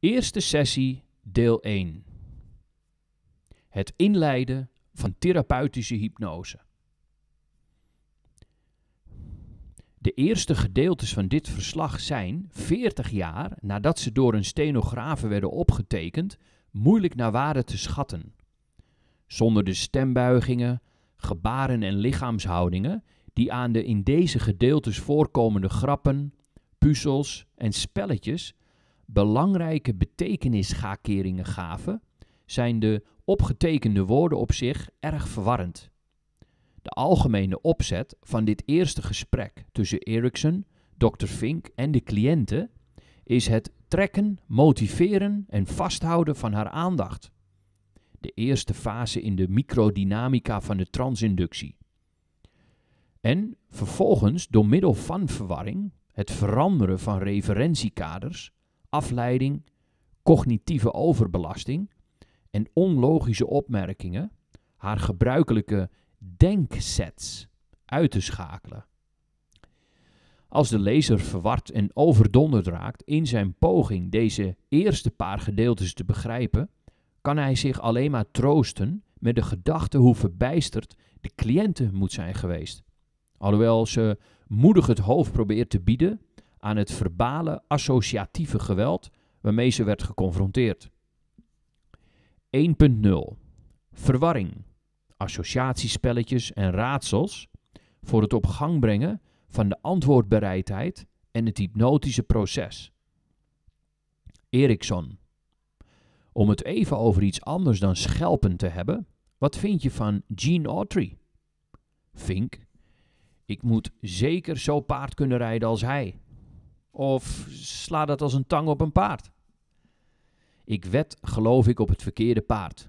Eerste sessie, deel 1. Het inleiden van therapeutische hypnose. De eerste gedeeltes van dit verslag zijn, 40 jaar nadat ze door een stenografe werden opgetekend, moeilijk naar waarde te schatten. Zonder de stembuigingen, gebaren en lichaamshoudingen die aan de in deze gedeeltes voorkomende grappen, puzzels en spelletjes belangrijke betekenisgakeringen gaven, zijn de opgetekende woorden op zich erg verwarrend. De algemene opzet van dit eerste gesprek tussen Eriksson, Dr. Fink en de cliënten is het trekken, motiveren en vasthouden van haar aandacht. De eerste fase in de microdynamica van de transinductie. En vervolgens door middel van verwarring, het veranderen van referentiekaders afleiding, cognitieve overbelasting en onlogische opmerkingen haar gebruikelijke denksets uit te schakelen. Als de lezer verward en overdonderd raakt in zijn poging deze eerste paar gedeeltes te begrijpen, kan hij zich alleen maar troosten met de gedachte hoe verbijsterd de cliënte moet zijn geweest. Alhoewel ze moedig het hoofd probeert te bieden, aan het verbale associatieve geweld waarmee ze werd geconfronteerd. 1.0 Verwarring, associatiespelletjes en raadsels voor het op gang brengen van de antwoordbereidheid en het hypnotische proces. Erikson Om het even over iets anders dan schelpen te hebben, wat vind je van Gene Autry? Fink, ik moet zeker zo paard kunnen rijden als hij. Of sla dat als een tang op een paard. Ik wed, geloof ik, op het verkeerde paard.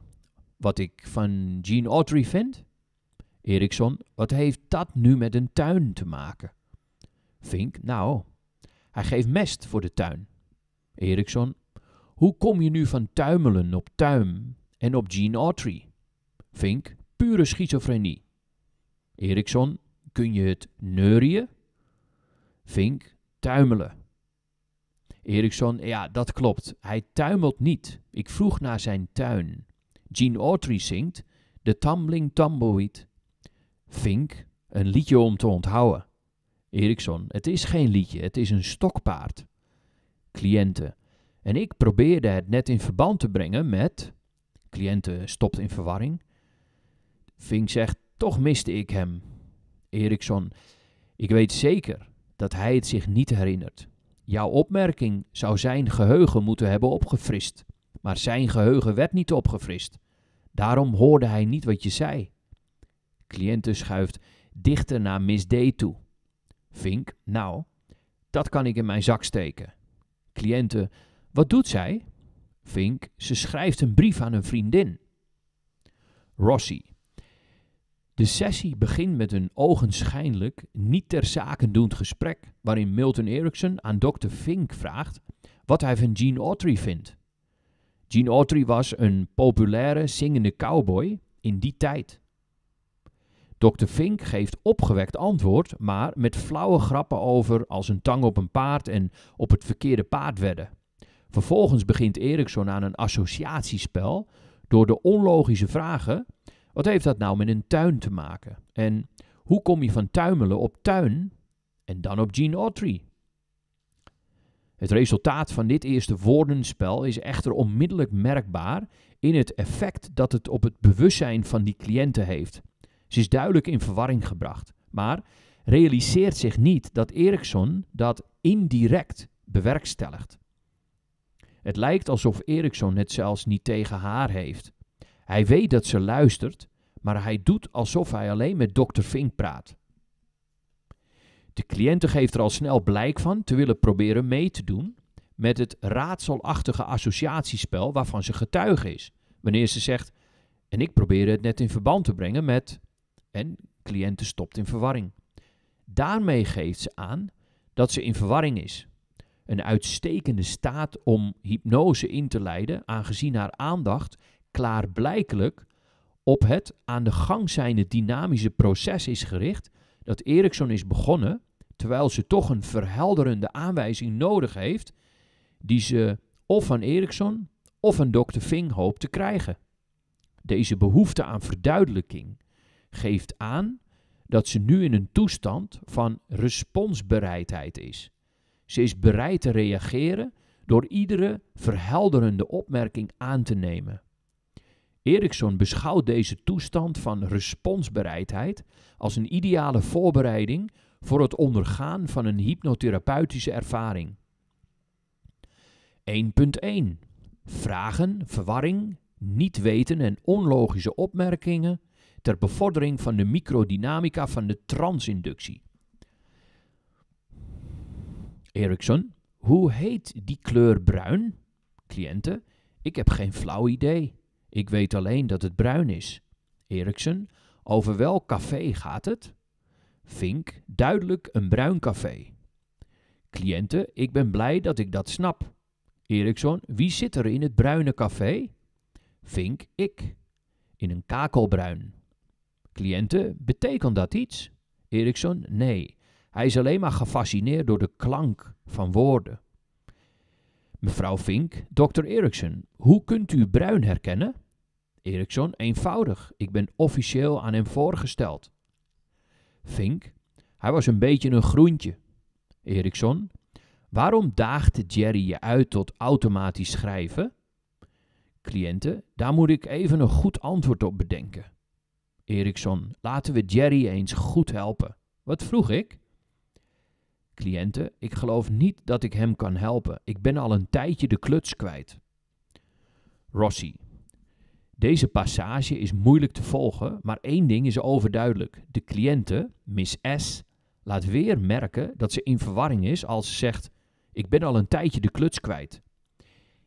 Wat ik van Gene Autry vind? Eriksson, wat heeft dat nu met een tuin te maken? Vink, nou, hij geeft mest voor de tuin. Eriksson, hoe kom je nu van tuimelen op tuim en op Gene Autry? Vink, pure schizofrenie. Eriksson, kun je het neurien? Vink, tuimelen. Eriksson, ja, dat klopt. Hij tuimelt niet. Ik vroeg naar zijn tuin. Gene Autry zingt de Tumbling Tumbleweed. Fink, een liedje om te onthouden. Eriksson, het is geen liedje, het is een stokpaard. Cliënte, en ik probeerde het net in verband te brengen met... Cliënten stopt in verwarring. Fink zegt, toch miste ik hem. Eriksson, ik weet zeker dat hij het zich niet herinnert. Jouw opmerking zou zijn geheugen moeten hebben opgefrist, maar zijn geheugen werd niet opgefrist. Daarom hoorde hij niet wat je zei. Cliënte schuift dichter naar Miss D toe. Vink, nou, dat kan ik in mijn zak steken. Cliënte, wat doet zij? Vink, ze schrijft een brief aan een vriendin. Rossi, de sessie begint met een ogenschijnlijk niet ter zake doend gesprek waarin Milton Erickson aan Dr. Fink vraagt wat hij van Gene Autry vindt. Gene Autry was een populaire zingende cowboy in die tijd. Dr. Fink geeft opgewekt antwoord, maar met flauwe grappen over als een tang op een paard en op het verkeerde paard wedden. Vervolgens begint Erickson aan een associatiespel door de onlogische vragen wat heeft dat nou met een tuin te maken? En hoe kom je van tuimelen op tuin en dan op Gene Autry? Het resultaat van dit eerste woordenspel is echter onmiddellijk merkbaar in het effect dat het op het bewustzijn van die cliënten heeft. Ze is duidelijk in verwarring gebracht, maar realiseert zich niet dat Eriksson dat indirect bewerkstelligt. Het lijkt alsof Eriksson het zelfs niet tegen haar heeft. Hij weet dat ze luistert, maar hij doet alsof hij alleen met dokter Vink praat. De cliënte geeft er al snel blijk van te willen proberen mee te doen met het raadselachtige associatiespel waarvan ze getuige is. Wanneer ze zegt, en ik probeer het net in verband te brengen met, en cliënte stopt in verwarring. Daarmee geeft ze aan dat ze in verwarring is. Een uitstekende staat om hypnose in te leiden, aangezien haar aandacht klaarblijkelijk op het aan de gang zijnde dynamische proces is gericht dat Ericsson is begonnen, terwijl ze toch een verhelderende aanwijzing nodig heeft die ze of van Ericsson of van Dr. Ving hoopt te krijgen. Deze behoefte aan verduidelijking geeft aan dat ze nu in een toestand van responsbereidheid is. Ze is bereid te reageren door iedere verhelderende opmerking aan te nemen. Eriksson beschouwt deze toestand van responsbereidheid als een ideale voorbereiding voor het ondergaan van een hypnotherapeutische ervaring. 1.1 Vragen, verwarring, niet weten en onlogische opmerkingen ter bevordering van de microdynamica van de transinductie. Erickson, hoe heet die kleur bruin? Cliënte, ik heb geen flauw idee. Ik weet alleen dat het bruin is. Erikson, over welk café gaat het? Vink, duidelijk een bruin café. Cliënten, ik ben blij dat ik dat snap. Eriksson, wie zit er in het bruine café? Vink, ik. In een kakelbruin. Cliënten, betekent dat iets? Eriksson, nee. Hij is alleen maar gefascineerd door de klank van woorden. Mevrouw Vink, dokter Eriksson, hoe kunt u Bruin herkennen? Eriksson, eenvoudig, ik ben officieel aan hem voorgesteld. Vink, hij was een beetje een groentje. Eriksson, waarom daagde Jerry je uit tot automatisch schrijven? Cliënten, daar moet ik even een goed antwoord op bedenken. Eriksson, laten we Jerry eens goed helpen. Wat vroeg ik? cliënten, ik geloof niet dat ik hem kan helpen. Ik ben al een tijdje de kluts kwijt. Rossi. Deze passage is moeilijk te volgen, maar één ding is overduidelijk. De cliënte, Miss S, laat weer merken dat ze in verwarring is als ze zegt: Ik ben al een tijdje de kluts kwijt.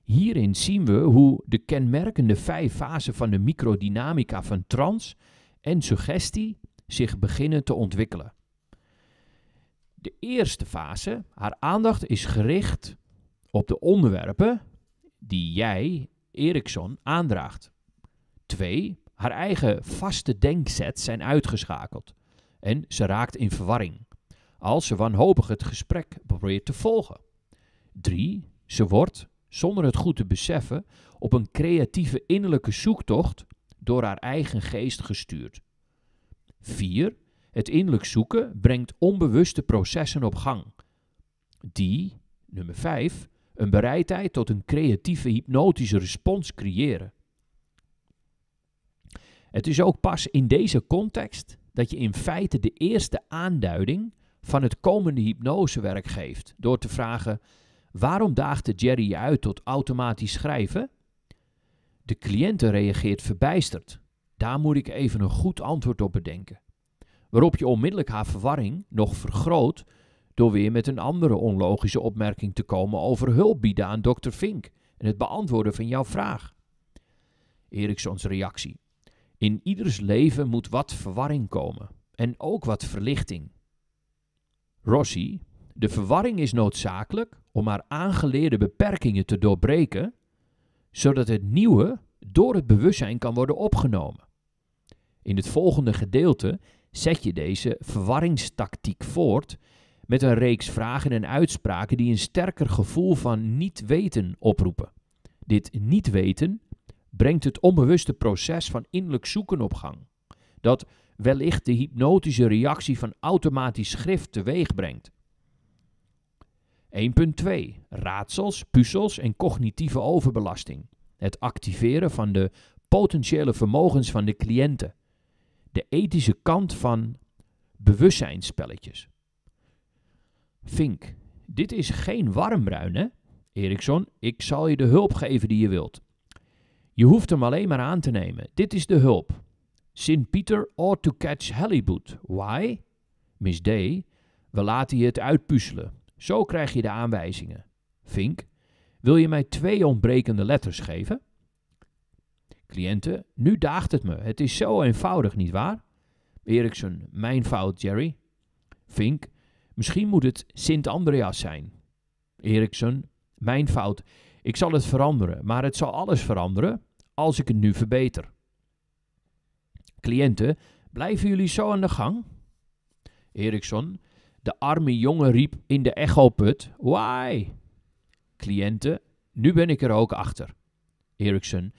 Hierin zien we hoe de kenmerkende vijf fasen van de microdynamica van trans en suggestie zich beginnen te ontwikkelen. De eerste fase, haar aandacht is gericht op de onderwerpen die jij, Eriksson, aandraagt. Twee, haar eigen vaste denksets zijn uitgeschakeld en ze raakt in verwarring als ze wanhopig het gesprek probeert te volgen. 3. Ze wordt, zonder het goed te beseffen, op een creatieve innerlijke zoektocht door haar eigen geest gestuurd. 4. Het innerlijk zoeken brengt onbewuste processen op gang, die, nummer 5, een bereidheid tot een creatieve hypnotische respons creëren. Het is ook pas in deze context dat je in feite de eerste aanduiding van het komende hypnosewerk geeft door te vragen: waarom daagde Jerry je uit tot automatisch schrijven? De cliënte reageert verbijsterd. Daar moet ik even een goed antwoord op bedenken waarop je onmiddellijk haar verwarring nog vergroot door weer met een andere onlogische opmerking te komen over hulp bieden aan dokter Fink en het beantwoorden van jouw vraag. Eriksons reactie. In ieders leven moet wat verwarring komen en ook wat verlichting. Rossi, de verwarring is noodzakelijk om haar aangeleerde beperkingen te doorbreken, zodat het nieuwe door het bewustzijn kan worden opgenomen. In het volgende gedeelte zet je deze verwarringstactiek voort met een reeks vragen en uitspraken die een sterker gevoel van niet weten oproepen. Dit niet weten brengt het onbewuste proces van innerlijk zoeken op gang, dat wellicht de hypnotische reactie van automatisch schrift teweeg brengt. 1.2 Raadsels, puzzels en cognitieve overbelasting. Het activeren van de potentiële vermogens van de cliënten de ethische kant van bewustzijnsspelletjes. Fink, dit is geen warmbruin, hè? Eriksson, ik zal je de hulp geven die je wilt. Je hoeft hem alleen maar aan te nemen. Dit is de hulp. Sint Peter ought to catch halibut. Why? Miss D, we laten je het uitpuzzelen. Zo krijg je de aanwijzingen. Fink, wil je mij twee ontbrekende letters geven? Cliënten, nu daagt het me. Het is zo eenvoudig, nietwaar? Eriksen, mijn fout, Jerry. Vink, misschien moet het Sint-Andreas zijn. Eriksen, mijn fout. Ik zal het veranderen, maar het zal alles veranderen als ik het nu verbeter. Cliënten, blijven jullie zo aan de gang? Erikson, de arme jongen riep in de echoput, why? Cliënten, nu ben ik er ook achter. Erikson,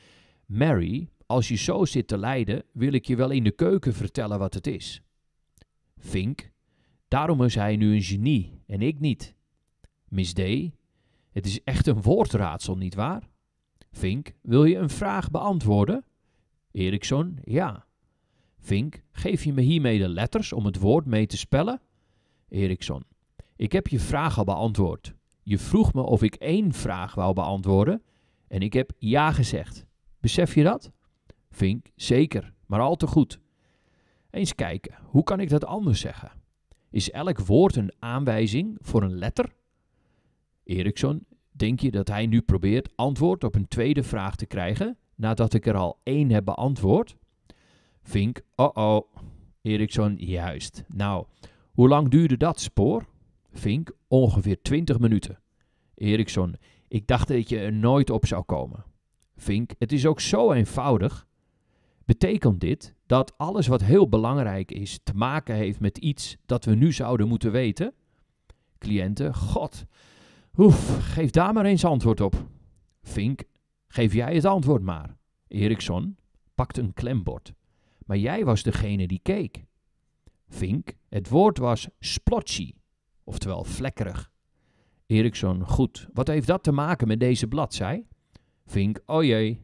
Mary, als je zo zit te lijden, wil ik je wel in de keuken vertellen wat het is. Vink, daarom is hij nu een genie en ik niet. Miss D, het is echt een woordraadsel, nietwaar? Vink, wil je een vraag beantwoorden? Erikson, ja. Vink, geef je me hiermee de letters om het woord mee te spellen? Erikson, ik heb je vraag al beantwoord. Je vroeg me of ik één vraag wou beantwoorden en ik heb ja gezegd. Besef je dat? Vink, zeker, maar al te goed. Eens kijken, hoe kan ik dat anders zeggen? Is elk woord een aanwijzing voor een letter? Eriksson, denk je dat hij nu probeert antwoord op een tweede vraag te krijgen nadat ik er al één heb beantwoord? Vink, oh-oh. Eriksson, juist. Nou, hoe lang duurde dat spoor? Vink, ongeveer 20 minuten. Eriksson, ik dacht dat je er nooit op zou komen. Vink, het is ook zo eenvoudig. Betekent dit dat alles wat heel belangrijk is te maken heeft met iets dat we nu zouden moeten weten? Cliënten, god, oef, geef daar maar eens antwoord op. Vink, geef jij het antwoord maar. Eriksson pakt een klembord. Maar jij was degene die keek. Vink, het woord was splotchy, oftewel vlekkerig. Eriksson, goed, wat heeft dat te maken met deze bladzij? Vink, oh jee.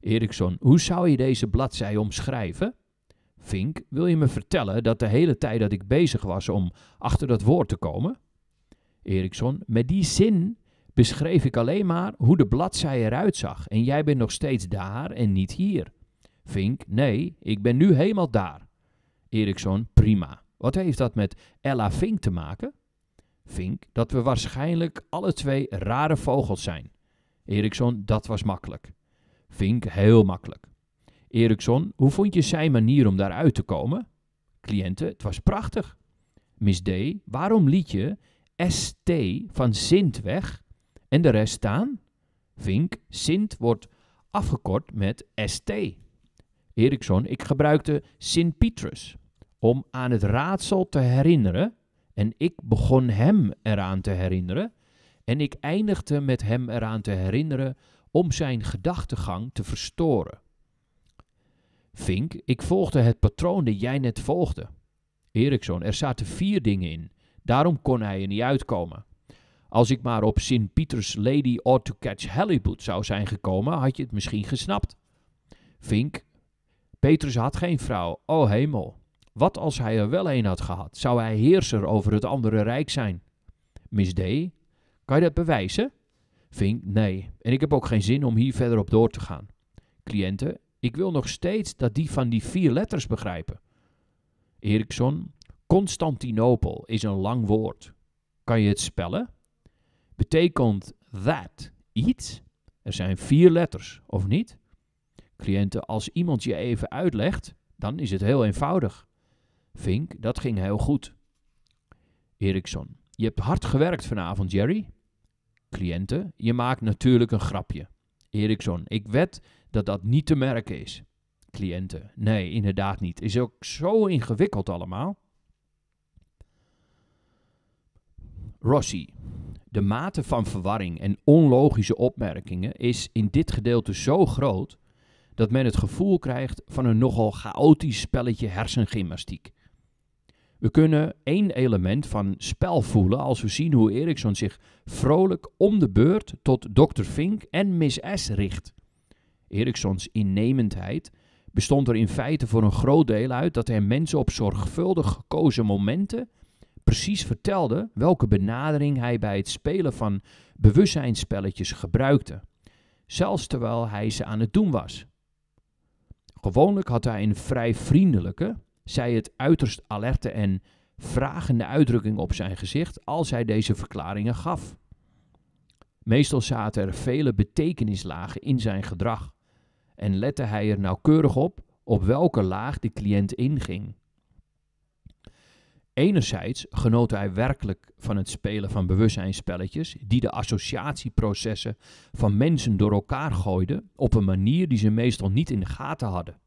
Eriksson, hoe zou je deze bladzij omschrijven? Vink, wil je me vertellen dat de hele tijd dat ik bezig was om achter dat woord te komen? Eriksson, met die zin beschreef ik alleen maar hoe de bladzij eruit zag en jij bent nog steeds daar en niet hier. Vink, nee, ik ben nu helemaal daar. Eriksson, prima. Wat heeft dat met Ella Vink te maken? Vink, dat we waarschijnlijk alle twee rare vogels zijn. Eriksson, dat was makkelijk. Vink, heel makkelijk. Eriksson, hoe vond je zijn manier om daaruit te komen? Cliënten, het was prachtig. Miss D, waarom liet je ST van Sint weg en de rest staan? Vink, Sint wordt afgekort met ST. Eriksson, ik gebruikte Sint Petrus om aan het raadsel te herinneren en ik begon hem eraan te herinneren en ik eindigde met hem eraan te herinneren om zijn gedachtegang te verstoren. Vink, ik volgde het patroon dat jij net volgde. Eriksson, er zaten vier dingen in. Daarom kon hij er niet uitkomen. Als ik maar op Sint Pieters Lady or to Catch Halibut zou zijn gekomen, had je het misschien gesnapt. Vink, Petrus had geen vrouw. O hemel, wat als hij er wel een had gehad? Zou hij heerser over het andere rijk zijn? Miss D, kan je dat bewijzen? Vink, nee. En ik heb ook geen zin om hier verder op door te gaan. Cliënten, ik wil nog steeds dat die van die vier letters begrijpen. Eriksson, Constantinopel is een lang woord. Kan je het spellen? Betekent that iets? Er zijn vier letters, of niet? Cliënten, als iemand je even uitlegt, dan is het heel eenvoudig. Vink, dat ging heel goed. Eriksson, je hebt hard gewerkt vanavond, Jerry cliënten, je maakt natuurlijk een grapje. Erikson. ik wed dat dat niet te merken is. Cliënten, nee, inderdaad niet. Is ook zo ingewikkeld allemaal. Rossi, de mate van verwarring en onlogische opmerkingen is in dit gedeelte zo groot dat men het gevoel krijgt van een nogal chaotisch spelletje hersengymnastiek. We kunnen één element van spel voelen als we zien hoe Eriksson zich vrolijk om de beurt tot Dr. Fink en Miss S richt. Erikssons innemendheid bestond er in feite voor een groot deel uit dat hij mensen op zorgvuldig gekozen momenten precies vertelde welke benadering hij bij het spelen van bewustzijnsspelletjes gebruikte, zelfs terwijl hij ze aan het doen was. Gewoonlijk had hij een vrij vriendelijke, zij het uiterst alerte en vragende uitdrukking op zijn gezicht als hij deze verklaringen gaf. Meestal zaten er vele betekenislagen in zijn gedrag en lette hij er nauwkeurig op op welke laag de cliënt inging. Enerzijds genoot hij werkelijk van het spelen van bewustzijnspelletjes die de associatieprocessen van mensen door elkaar gooiden op een manier die ze meestal niet in de gaten hadden.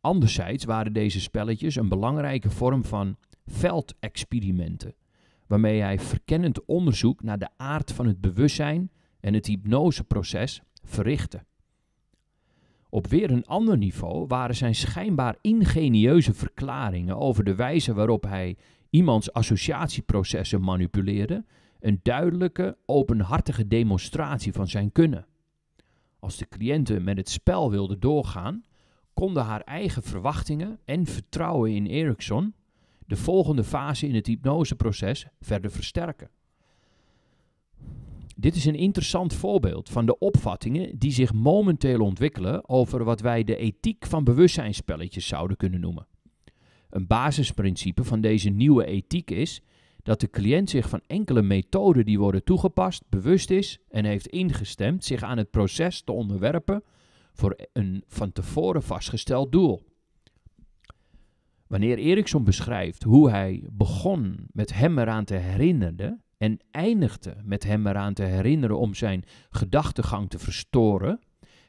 Anderzijds waren deze spelletjes een belangrijke vorm van veldexperimenten, waarmee hij verkennend onderzoek naar de aard van het bewustzijn en het hypnoseproces verrichtte. Op weer een ander niveau waren zijn schijnbaar ingenieuze verklaringen over de wijze waarop hij iemands associatieprocessen manipuleerde een duidelijke, openhartige demonstratie van zijn kunnen. Als de cliënten met het spel wilden doorgaan, konden haar eigen verwachtingen en vertrouwen in Ericsson de volgende fase in het hypnoseproces verder versterken. Dit is een interessant voorbeeld van de opvattingen die zich momenteel ontwikkelen over wat wij de ethiek van bewustzijnspelletjes zouden kunnen noemen. Een basisprincipe van deze nieuwe ethiek is dat de cliënt zich van enkele methoden die worden toegepast bewust is en heeft ingestemd zich aan het proces te onderwerpen voor een van tevoren vastgesteld doel. Wanneer Eriksson beschrijft hoe hij begon met hem eraan te herinneren en eindigde met hem eraan te herinneren om zijn gedachtegang te verstoren,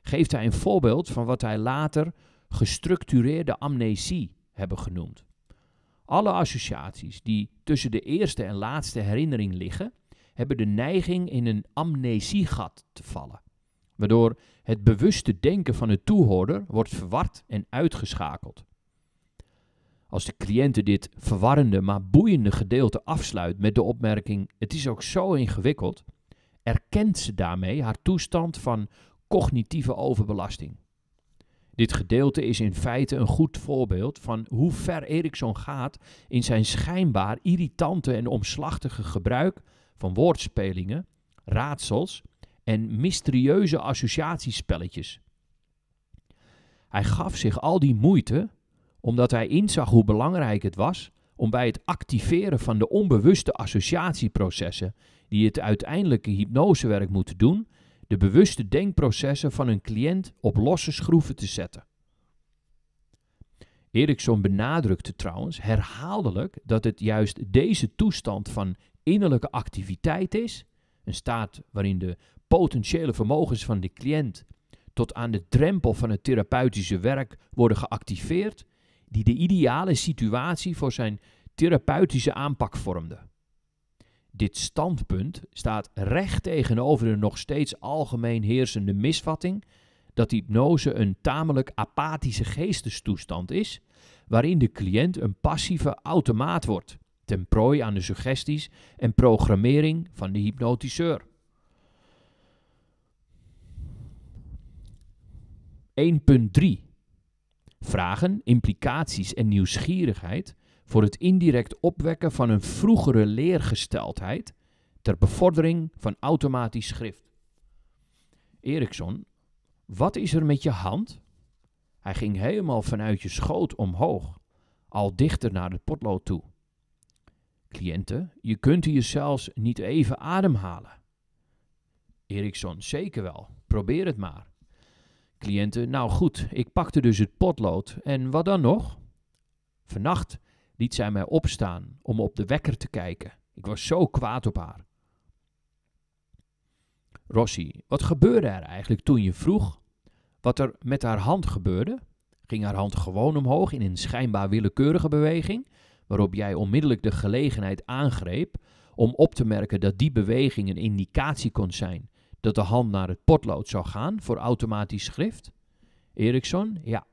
geeft hij een voorbeeld van wat hij later gestructureerde amnesie hebben genoemd. Alle associaties die tussen de eerste en laatste herinnering liggen, hebben de neiging in een amnesiegat te vallen, waardoor het bewuste denken van de toehoorder wordt verward en uitgeschakeld. Als de cliënte dit verwarrende maar boeiende gedeelte afsluit met de opmerking: Het is ook zo ingewikkeld, erkent ze daarmee haar toestand van cognitieve overbelasting. Dit gedeelte is in feite een goed voorbeeld van hoe ver Erikson gaat in zijn schijnbaar irritante en omslachtige gebruik van woordspelingen, raadsels en mysterieuze associatiespelletjes. Hij gaf zich al die moeite omdat hij inzag hoe belangrijk het was om bij het activeren van de onbewuste associatieprocessen die het uiteindelijke hypnosewerk moeten doen, de bewuste denkprocessen van een cliënt op losse schroeven te zetten. Erikson benadrukte trouwens herhaaldelijk dat het juist deze toestand van innerlijke activiteit is, een staat waarin de potentiële vermogens van de cliënt tot aan de drempel van het therapeutische werk worden geactiveerd, die de ideale situatie voor zijn therapeutische aanpak vormden. Dit standpunt staat recht tegenover de nog steeds algemeen heersende misvatting dat hypnose een tamelijk apathische geestestoestand is, waarin de cliënt een passieve automaat wordt, ten prooi aan de suggesties en programmering van de hypnotiseur. 1.3 Vragen, implicaties en nieuwsgierigheid voor het indirect opwekken van een vroegere leergesteldheid ter bevordering van automatisch schrift. Erikson, wat is er met je hand? Hij ging helemaal vanuit je schoot omhoog, al dichter naar het potlood toe. Cliënten, je kunt hier zelfs niet even ademhalen. Erikson, zeker wel, probeer het maar cliënten. Nou goed, ik pakte dus het potlood. En wat dan nog? Vannacht liet zij mij opstaan om op de wekker te kijken. Ik was zo kwaad op haar. Rossi, wat gebeurde er eigenlijk toen je vroeg wat er met haar hand gebeurde? Ging haar hand gewoon omhoog in een schijnbaar willekeurige beweging, waarop jij onmiddellijk de gelegenheid aangreep om op te merken dat die beweging een indicatie kon zijn dat de hand naar het potlood zou gaan voor automatisch schrift? Eriksson, ja.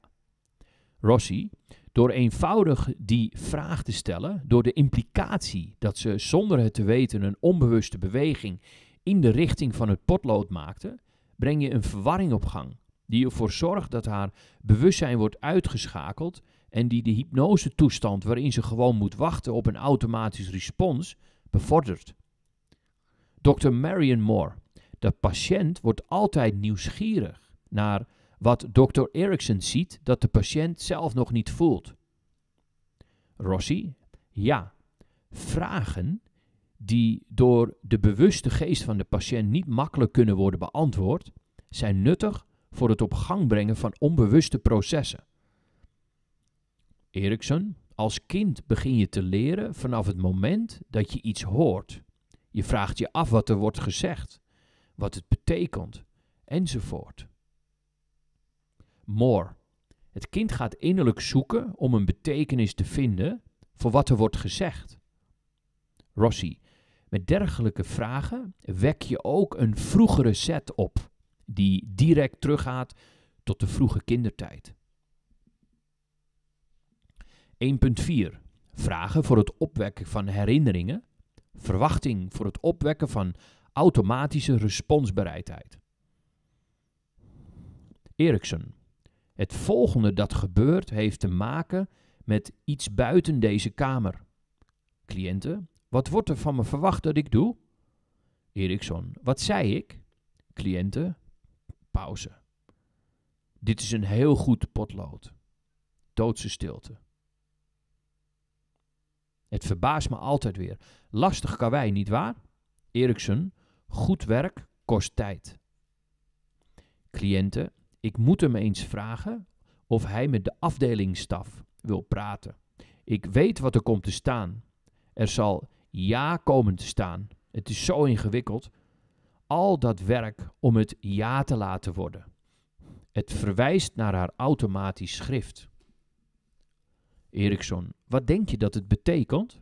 Rossi, door eenvoudig die vraag te stellen, door de implicatie dat ze zonder het te weten een onbewuste beweging in de richting van het potlood maakte, breng je een verwarring op gang, die ervoor zorgt dat haar bewustzijn wordt uitgeschakeld en die de hypnose toestand waarin ze gewoon moet wachten op een automatisch respons bevordert. Dr. Marion Moore, de patiënt wordt altijd nieuwsgierig naar wat Dr. Erickson ziet dat de patiënt zelf nog niet voelt. Rossi, ja, vragen die door de bewuste geest van de patiënt niet makkelijk kunnen worden beantwoord, zijn nuttig voor het op gang brengen van onbewuste processen. Erickson, als kind begin je te leren vanaf het moment dat je iets hoort. Je vraagt je af wat er wordt gezegd wat het betekent, enzovoort. More. Het kind gaat innerlijk zoeken om een betekenis te vinden voor wat er wordt gezegd. Rossi. Met dergelijke vragen wek je ook een vroegere set op, die direct teruggaat tot de vroege kindertijd. 1.4. Vragen voor het opwekken van herinneringen, verwachting voor het opwekken van automatische responsbereidheid. Erikson. Het volgende dat gebeurt heeft te maken met iets buiten deze kamer. Cliënten. Wat wordt er van me verwacht dat ik doe? Erikson. Wat zei ik? Cliënte. Pauze. Dit is een heel goed potlood. Doodse stilte. Het verbaast me altijd weer. Lastig karwei, nietwaar? Eriksen, Goed werk kost tijd. Cliënten, ik moet hem eens vragen of hij met de afdelingsstaf wil praten. Ik weet wat er komt te staan. Er zal ja komen te staan. Het is zo ingewikkeld. Al dat werk om het ja te laten worden. Het verwijst naar haar automatisch schrift. Erikson, wat denk je dat het betekent?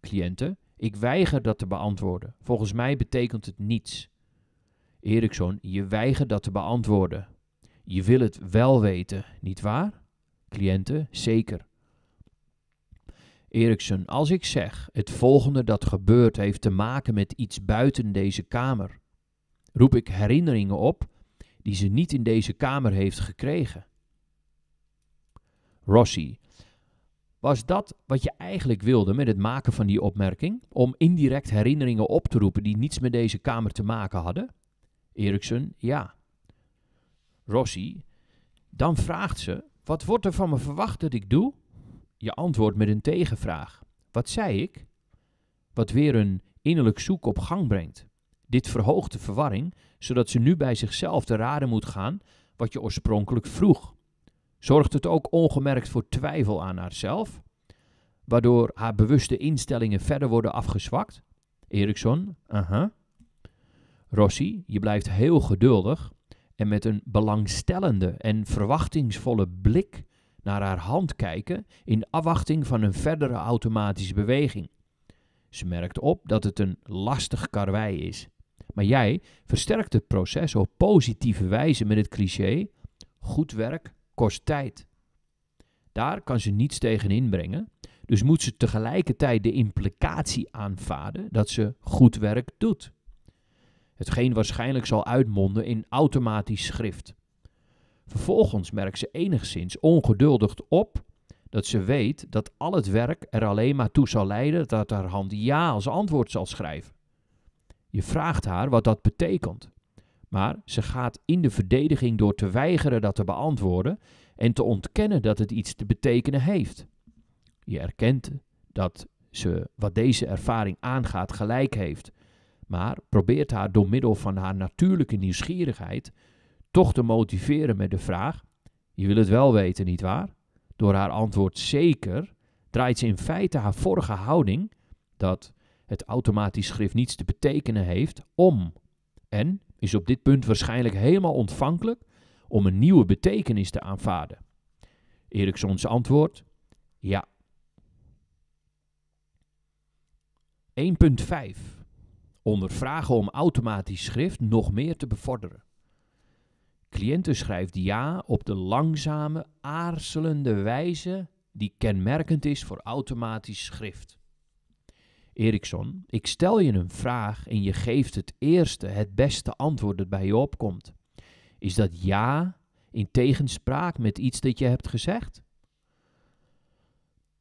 Cliënten, ik weiger dat te beantwoorden. Volgens mij betekent het niets. Eriksson, je weigert dat te beantwoorden. Je wil het wel weten, niet waar? Cliënten, zeker. Eriksson, als ik zeg het volgende dat gebeurt heeft te maken met iets buiten deze kamer, roep ik herinneringen op die ze niet in deze kamer heeft gekregen. Rossi, was dat wat je eigenlijk wilde met het maken van die opmerking? Om indirect herinneringen op te roepen die niets met deze kamer te maken hadden? Eriksen, ja. Rossi, dan vraagt ze: Wat wordt er van me verwacht dat ik doe? Je antwoordt met een tegenvraag: Wat zei ik? Wat weer een innerlijk zoek op gang brengt. Dit verhoogt de verwarring, zodat ze nu bij zichzelf te raden moet gaan wat je oorspronkelijk vroeg zorgt het ook ongemerkt voor twijfel aan haarzelf, waardoor haar bewuste instellingen verder worden afgezwakt. Eriksson, aha. Rossi, je blijft heel geduldig en met een belangstellende en verwachtingsvolle blik naar haar hand kijken in afwachting van een verdere automatische beweging. Ze merkt op dat het een lastig karwei is. Maar jij versterkt het proces op positieve wijze met het cliché: goed werk kost tijd. Daar kan ze niets tegen inbrengen, dus moet ze tegelijkertijd de implicatie aanvaarden dat ze goed werk doet. Hetgeen waarschijnlijk zal uitmonden in automatisch schrift. Vervolgens merkt ze enigszins ongeduldig op dat ze weet dat al het werk er alleen maar toe zal leiden dat haar hand ja als antwoord zal schrijven. Je vraagt haar wat dat betekent. Maar ze gaat in de verdediging door te weigeren dat te beantwoorden en te ontkennen dat het iets te betekenen heeft. Je erkent dat ze wat deze ervaring aangaat gelijk heeft, maar probeert haar door middel van haar natuurlijke nieuwsgierigheid toch te motiveren met de vraag: Je wil het wel weten, nietwaar? Door haar antwoord zeker draait ze in feite haar vorige houding, dat het automatisch schrift niets te betekenen heeft, om. En is op dit punt waarschijnlijk helemaal ontvankelijk om een nieuwe betekenis te aanvaarden. Eriksons antwoord: ja. 1.5 Ondervragen om automatisch schrift nog meer te bevorderen. Cliënten schrijft ja op de langzame, aarzelende wijze die kenmerkend is voor automatisch schrift. Eriksson, ik stel je een vraag en je geeft het eerste, het beste antwoord dat bij je opkomt. Is dat ja in tegenspraak met iets dat je hebt gezegd?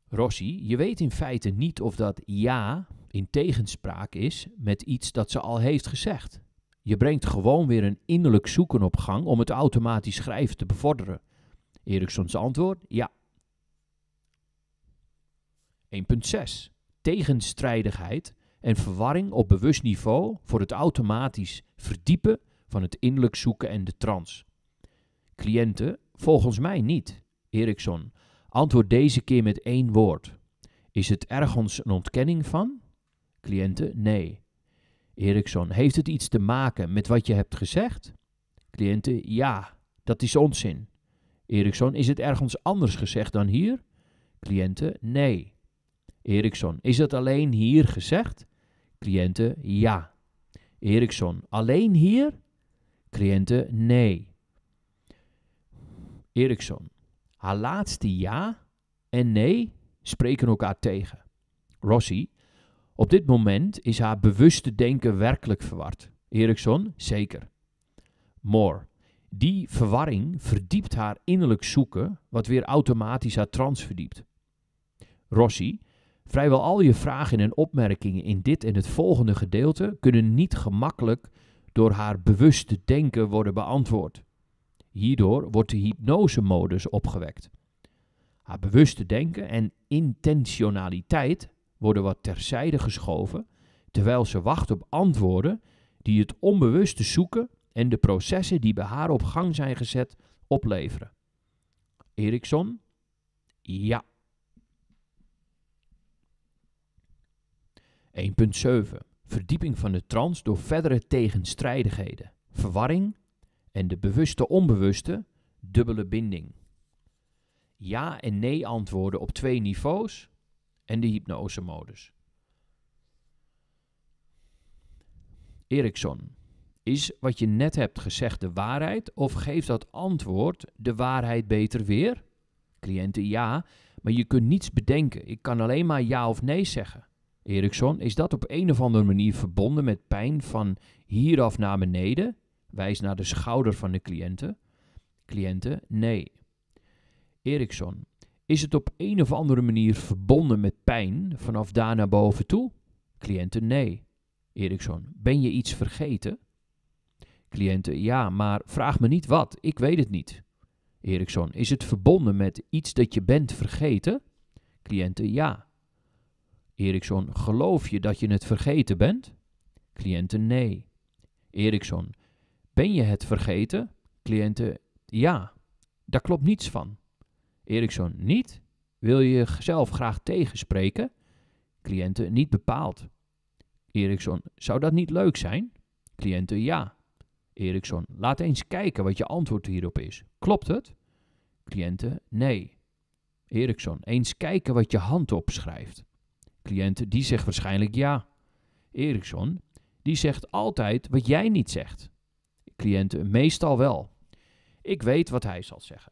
Rossi, je weet in feite niet of dat ja in tegenspraak is met iets dat ze al heeft gezegd. Je brengt gewoon weer een innerlijk zoeken op gang om het automatisch schrijven te bevorderen. Erikson's antwoord: ja. 1.6 tegenstrijdigheid en verwarring op bewust niveau voor het automatisch verdiepen van het innerlijk zoeken en de trans. Cliënten, volgens mij niet. Erikson antwoord deze keer met één woord. Is het ergens een ontkenning van? Cliënten, nee. Erikson heeft het iets te maken met wat je hebt gezegd? Cliënten, ja, dat is onzin. Erikson is het ergens anders gezegd dan hier? Cliënten, nee. Ericsson. Is dat alleen hier gezegd? Cliënten ja. Ericsson, alleen hier? Cliënten nee. Ericsson, haar laatste ja en nee spreken elkaar tegen. Rossi, op dit moment is haar bewuste denken werkelijk verward. Ericsson, zeker. Moore, die verwarring verdiept haar innerlijk zoeken, wat weer automatisch haar trans verdiept. Rossi, Vrijwel al je vragen en opmerkingen in dit en het volgende gedeelte kunnen niet gemakkelijk door haar bewuste denken worden beantwoord. Hierdoor wordt de hypnosemodus opgewekt. Haar bewuste denken en intentionaliteit worden wat terzijde geschoven, terwijl ze wacht op antwoorden die het onbewuste zoeken en de processen die bij haar op gang zijn gezet opleveren. Erikson? Ja. 1.7. Verdieping van de trance door verdere tegenstrijdigheden, verwarring en de bewuste onbewuste dubbele binding. Ja en nee antwoorden op twee niveaus en de hypnosemodus. Erikson, Is wat je net hebt gezegd de waarheid of geeft dat antwoord de waarheid beter weer? Cliënten ja, maar je kunt niets bedenken. Ik kan alleen maar ja of nee zeggen. Eriksson, is dat op een of andere manier verbonden met pijn van hieraf naar beneden, wijs naar de schouder van de cliënten? Cliënten, nee. Eriksson, is het op een of andere manier verbonden met pijn vanaf daar naar boven toe? Cliënten, nee. Eriksson, ben je iets vergeten? Cliënten, ja, maar vraag me niet wat, ik weet het niet. Eriksson, is het verbonden met iets dat je bent vergeten? Cliënten, ja. Eriksson, geloof je dat je het vergeten bent? Cliënten, nee. Eriksson, ben je het vergeten? Cliënten, ja. Daar klopt niets van. Eriksson, niet? Wil je jezelf graag tegenspreken? Cliënten, niet bepaald. Eriksson, zou dat niet leuk zijn? Cliënten, ja. Eriksson, laat eens kijken wat je antwoord hierop is. Klopt het? Cliënten, nee. Eriksson, eens kijken wat je hand opschrijft. Cliënt die zegt waarschijnlijk ja. Ericsson, die zegt altijd wat jij niet zegt. Cliënten meestal wel. Ik weet wat hij zal zeggen.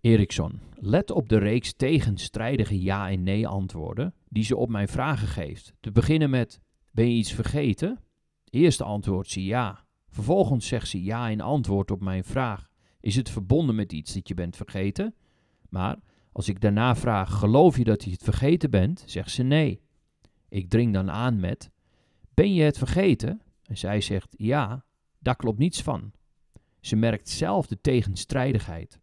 Ericsson, let op de reeks tegenstrijdige ja- en nee-antwoorden die ze op mijn vragen geeft. Te beginnen met: Ben je iets vergeten? Eerste antwoord ze ja. Vervolgens zegt ze ja in antwoord op mijn vraag: Is het verbonden met iets dat je bent vergeten? Maar als ik daarna vraag, geloof je dat je het vergeten bent? Zegt ze nee. Ik dring dan aan met, ben je het vergeten? En zij zegt, ja, daar klopt niets van. Ze merkt zelf de tegenstrijdigheid.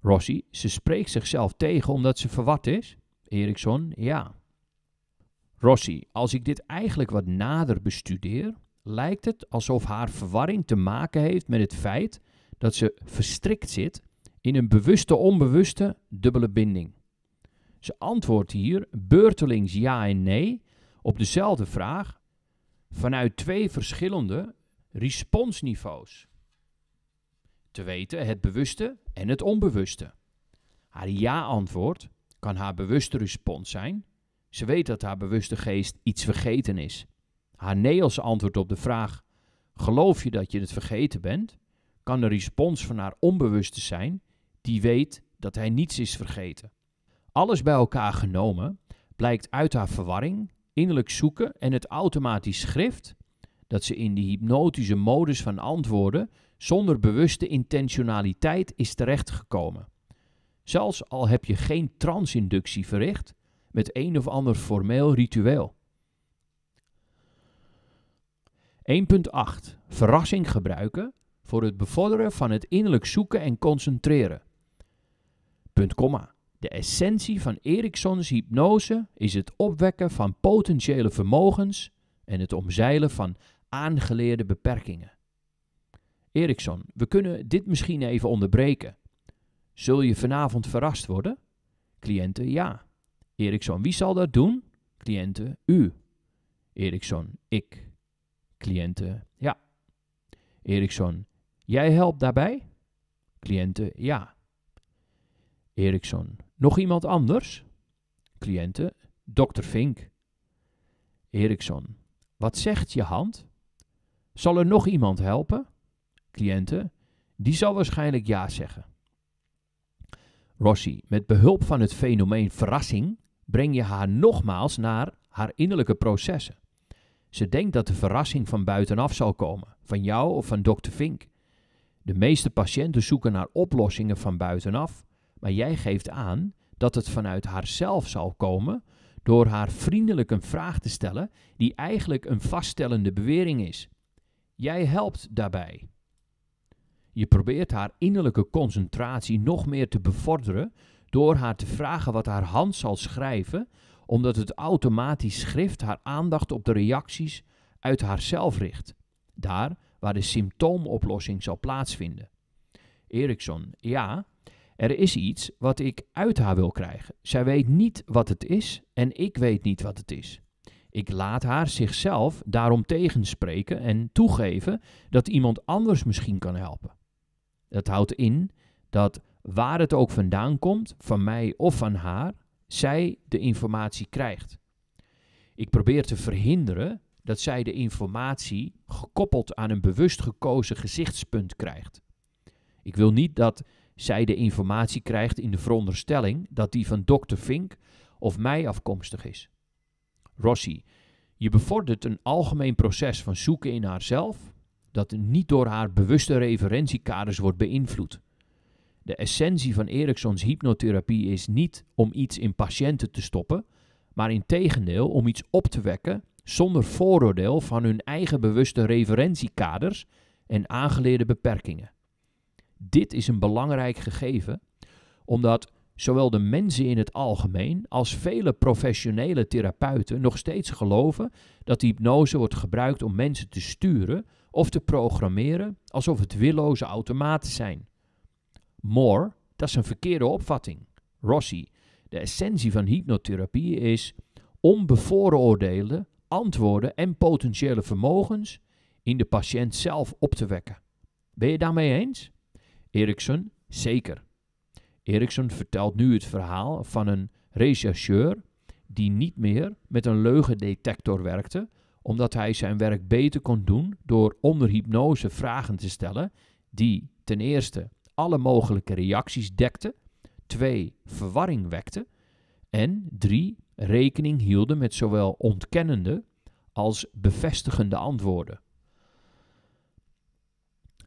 Rossi, ze spreekt zichzelf tegen omdat ze verward is? Erikson: ja. Rossi, als ik dit eigenlijk wat nader bestudeer, lijkt het alsof haar verwarring te maken heeft met het feit dat ze verstrikt zit in een bewuste onbewuste dubbele binding. Ze antwoordt hier beurtelings ja en nee op dezelfde vraag vanuit twee verschillende responsniveaus. Te weten het bewuste en het onbewuste. Haar ja-antwoord kan haar bewuste respons zijn. Ze weet dat haar bewuste geest iets vergeten is. Haar nee als antwoord op de vraag: geloof je dat je het vergeten bent? kan de respons van haar onbewuste zijn die weet dat hij niets is vergeten. Alles bij elkaar genomen blijkt uit haar verwarring, innerlijk zoeken en het automatisch schrift dat ze in die hypnotische modus van antwoorden zonder bewuste intentionaliteit is terechtgekomen. Zelfs al heb je geen transinductie verricht met een of ander formeel ritueel. 1.8. Verrassing gebruiken voor het bevorderen van het innerlijk zoeken en concentreren. De essentie van Eriksons hypnose is het opwekken van potentiële vermogens en het omzeilen van aangeleerde beperkingen. Erikson, we kunnen dit misschien even onderbreken. Zul je vanavond verrast worden? Cliënten, ja. Erikson, wie zal dat doen? Cliënten, u. Erikson, ik. Cliënten, ja. Erikson, jij helpt daarbij? Cliënten, ja. Eriksson. Nog iemand anders? Cliënte, Dr. Vink. Eriksson. Wat zegt je hand? Zal er nog iemand helpen? Cliënte, Die zal waarschijnlijk ja zeggen. Rossi. Met behulp van het fenomeen verrassing breng je haar nogmaals naar haar innerlijke processen. Ze denkt dat de verrassing van buitenaf zal komen, van jou of van dokter Vink. De meeste patiënten zoeken naar oplossingen van buitenaf, maar jij geeft aan dat het vanuit haarzelf zal komen door haar vriendelijk een vraag te stellen die eigenlijk een vaststellende bewering is. Jij helpt daarbij. Je probeert haar innerlijke concentratie nog meer te bevorderen door haar te vragen wat haar hand zal schrijven, omdat het automatisch schrift haar aandacht op de reacties uit haarzelf richt, daar waar de symptoomoplossing zal plaatsvinden. Erikson, ja, er is iets wat ik uit haar wil krijgen. Zij weet niet wat het is en ik weet niet wat het is. Ik laat haar zichzelf daarom tegenspreken en toegeven dat iemand anders misschien kan helpen. Dat houdt in dat waar het ook vandaan komt, van mij of van haar, zij de informatie krijgt. Ik probeer te verhinderen dat zij de informatie gekoppeld aan een bewust gekozen gezichtspunt krijgt. Ik wil niet dat zij de informatie krijgt in de veronderstelling dat die van Dr. Fink of mij afkomstig is. Rossi, je bevordert een algemeen proces van zoeken in haarzelf dat niet door haar bewuste referentiekaders wordt beïnvloed. De essentie van Eriksons hypnotherapie is niet om iets in patiënten te stoppen, maar in tegendeel om iets op te wekken zonder vooroordeel van hun eigen bewuste referentiekaders en aangeleerde beperkingen dit is een belangrijk gegeven, omdat zowel de mensen in het algemeen als vele professionele therapeuten nog steeds geloven dat hypnose wordt gebruikt om mensen te sturen of te programmeren alsof het willoze automaten zijn. More, dat is een verkeerde opvatting. Rossi, de essentie van hypnotherapie is onbevooroordeelde antwoorden en potentiële vermogens in de patiënt zelf op te wekken. Ben je daarmee eens? Eriksson? Zeker. Eriksson vertelt nu het verhaal van een rechercheur die niet meer met een leugendetector werkte, omdat hij zijn werk beter kon doen door onder hypnose vragen te stellen die ten eerste alle mogelijke reacties dekte, twee verwarring wekte en drie rekening hielden met zowel ontkennende als bevestigende antwoorden.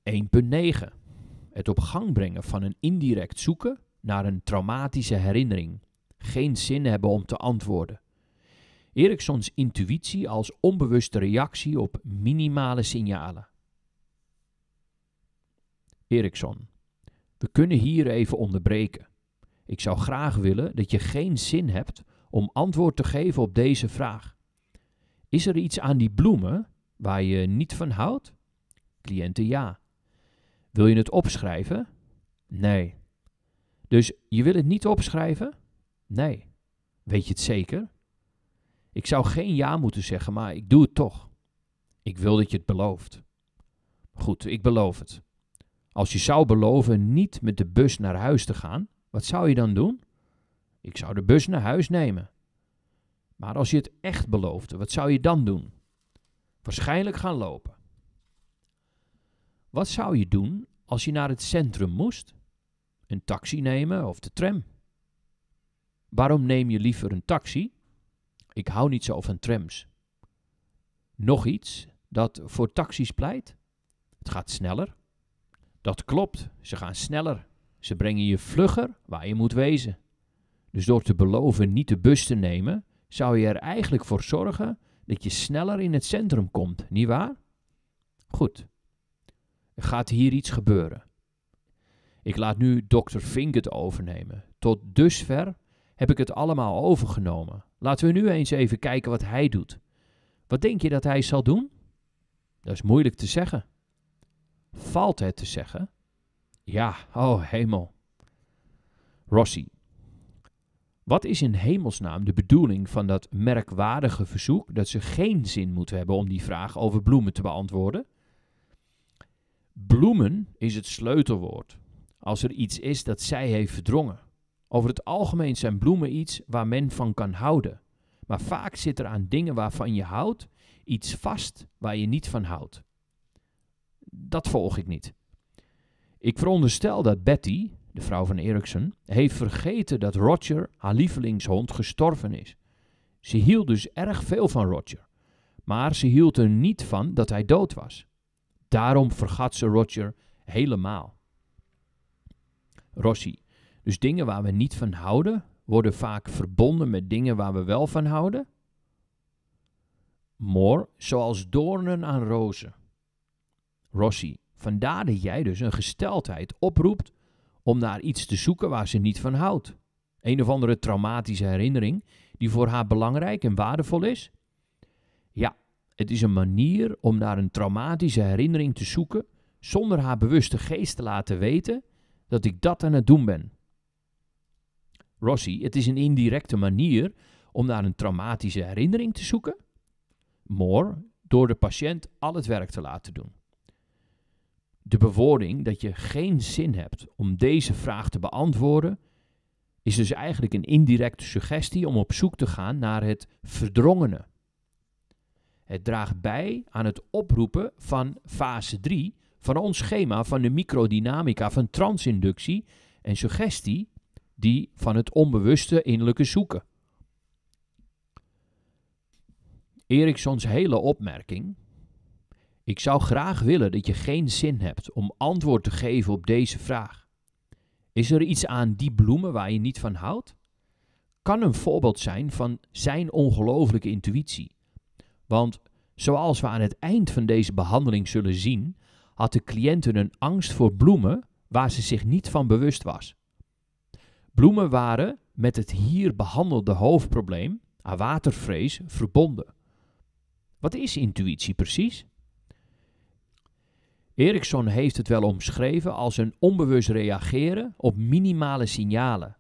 1.9 het op gang brengen van een indirect zoeken naar een traumatische herinnering. Geen zin hebben om te antwoorden. Eriksons intuïtie als onbewuste reactie op minimale signalen. Erikson, we kunnen hier even onderbreken. Ik zou graag willen dat je geen zin hebt om antwoord te geven op deze vraag. Is er iets aan die bloemen waar je niet van houdt? Cliënten ja. Wil je het opschrijven? Nee. Dus je wil het niet opschrijven? Nee. Weet je het zeker? Ik zou geen ja moeten zeggen, maar ik doe het toch. Ik wil dat je het belooft. Goed, ik beloof het. Als je zou beloven niet met de bus naar huis te gaan, wat zou je dan doen? Ik zou de bus naar huis nemen. Maar als je het echt beloofde, wat zou je dan doen? Waarschijnlijk gaan lopen. Wat zou je doen als je naar het centrum moest? Een taxi nemen of de tram? Waarom neem je liever een taxi? Ik hou niet zo van trams. Nog iets dat voor taxis pleit? Het gaat sneller. Dat klopt, ze gaan sneller. Ze brengen je vlugger waar je moet wezen. Dus door te beloven niet de bus te nemen, zou je er eigenlijk voor zorgen dat je sneller in het centrum komt, nietwaar? Goed, gaat hier iets gebeuren. Ik laat nu dokter Fink het overnemen. Tot dusver heb ik het allemaal overgenomen. Laten we nu eens even kijken wat hij doet. Wat denk je dat hij zal doen? Dat is moeilijk te zeggen. Valt het te zeggen? Ja, oh hemel. Rossi. Wat is in hemelsnaam de bedoeling van dat merkwaardige verzoek dat ze geen zin moeten hebben om die vraag over bloemen te beantwoorden? Bloemen is het sleutelwoord als er iets is dat zij heeft verdrongen. Over het algemeen zijn bloemen iets waar men van kan houden. Maar vaak zit er aan dingen waarvan je houdt iets vast waar je niet van houdt. Dat volg ik niet. Ik veronderstel dat Betty, de vrouw van Eriksson, heeft vergeten dat Roger, haar lievelingshond, gestorven is. Ze hield dus erg veel van Roger, maar ze hield er niet van dat hij dood was. Daarom vergat ze Roger helemaal. Rossi. Dus dingen waar we niet van houden, worden vaak verbonden met dingen waar we wel van houden. More, zoals doornen aan rozen. Rossi. Vandaar dat jij dus een gesteldheid oproept om naar iets te zoeken waar ze niet van houdt. Een of andere traumatische herinnering die voor haar belangrijk en waardevol is, het is een manier om naar een traumatische herinnering te zoeken zonder haar bewuste geest te laten weten dat ik dat aan het doen ben. Rossi, het is een indirecte manier om naar een traumatische herinnering te zoeken. Moore, door de patiënt al het werk te laten doen. De bewoording dat je geen zin hebt om deze vraag te beantwoorden, is dus eigenlijk een indirecte suggestie om op zoek te gaan naar het verdrongene. Het draagt bij aan het oproepen van fase 3 van ons schema van de microdynamica van transinductie en suggestie, die van het onbewuste innerlijke zoeken. Eriksons hele opmerking. Ik zou graag willen dat je geen zin hebt om antwoord te geven op deze vraag. Is er iets aan die bloemen waar je niet van houdt? Kan een voorbeeld zijn van zijn ongelooflijke intuïtie want zoals we aan het eind van deze behandeling zullen zien, had de cliënten een angst voor bloemen waar ze zich niet van bewust was. Bloemen waren met het hier behandelde hoofdprobleem, aan watervrees, verbonden. Wat is intuïtie precies? Eriksson heeft het wel omschreven als een onbewust reageren op minimale signalen.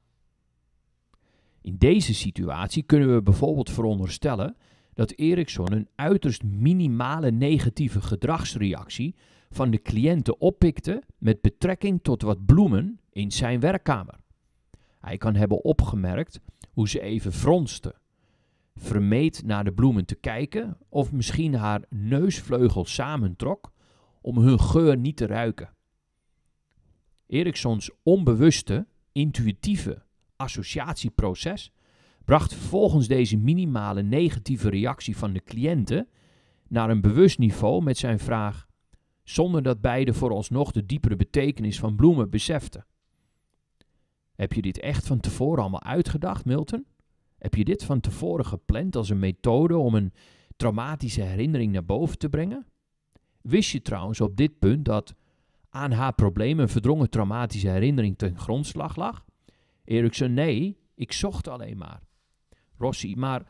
In deze situatie kunnen we bijvoorbeeld veronderstellen dat Ericsson een uiterst minimale negatieve gedragsreactie van de cliënten oppikte met betrekking tot wat bloemen in zijn werkkamer. Hij kan hebben opgemerkt hoe ze even fronste, vermeed naar de bloemen te kijken of misschien haar neusvleugel samentrok om hun geur niet te ruiken. Ericssons onbewuste, intuïtieve associatieproces bracht volgens deze minimale negatieve reactie van de cliënten naar een bewust niveau met zijn vraag, zonder dat beide vooralsnog de diepere betekenis van bloemen beseften. Heb je dit echt van tevoren allemaal uitgedacht, Milton? Heb je dit van tevoren gepland als een methode om een traumatische herinnering naar boven te brengen? Wist je trouwens op dit punt dat aan haar probleem een verdrongen traumatische herinnering ten grondslag lag? Erikson, nee, ik zocht alleen maar. Rossi. Maar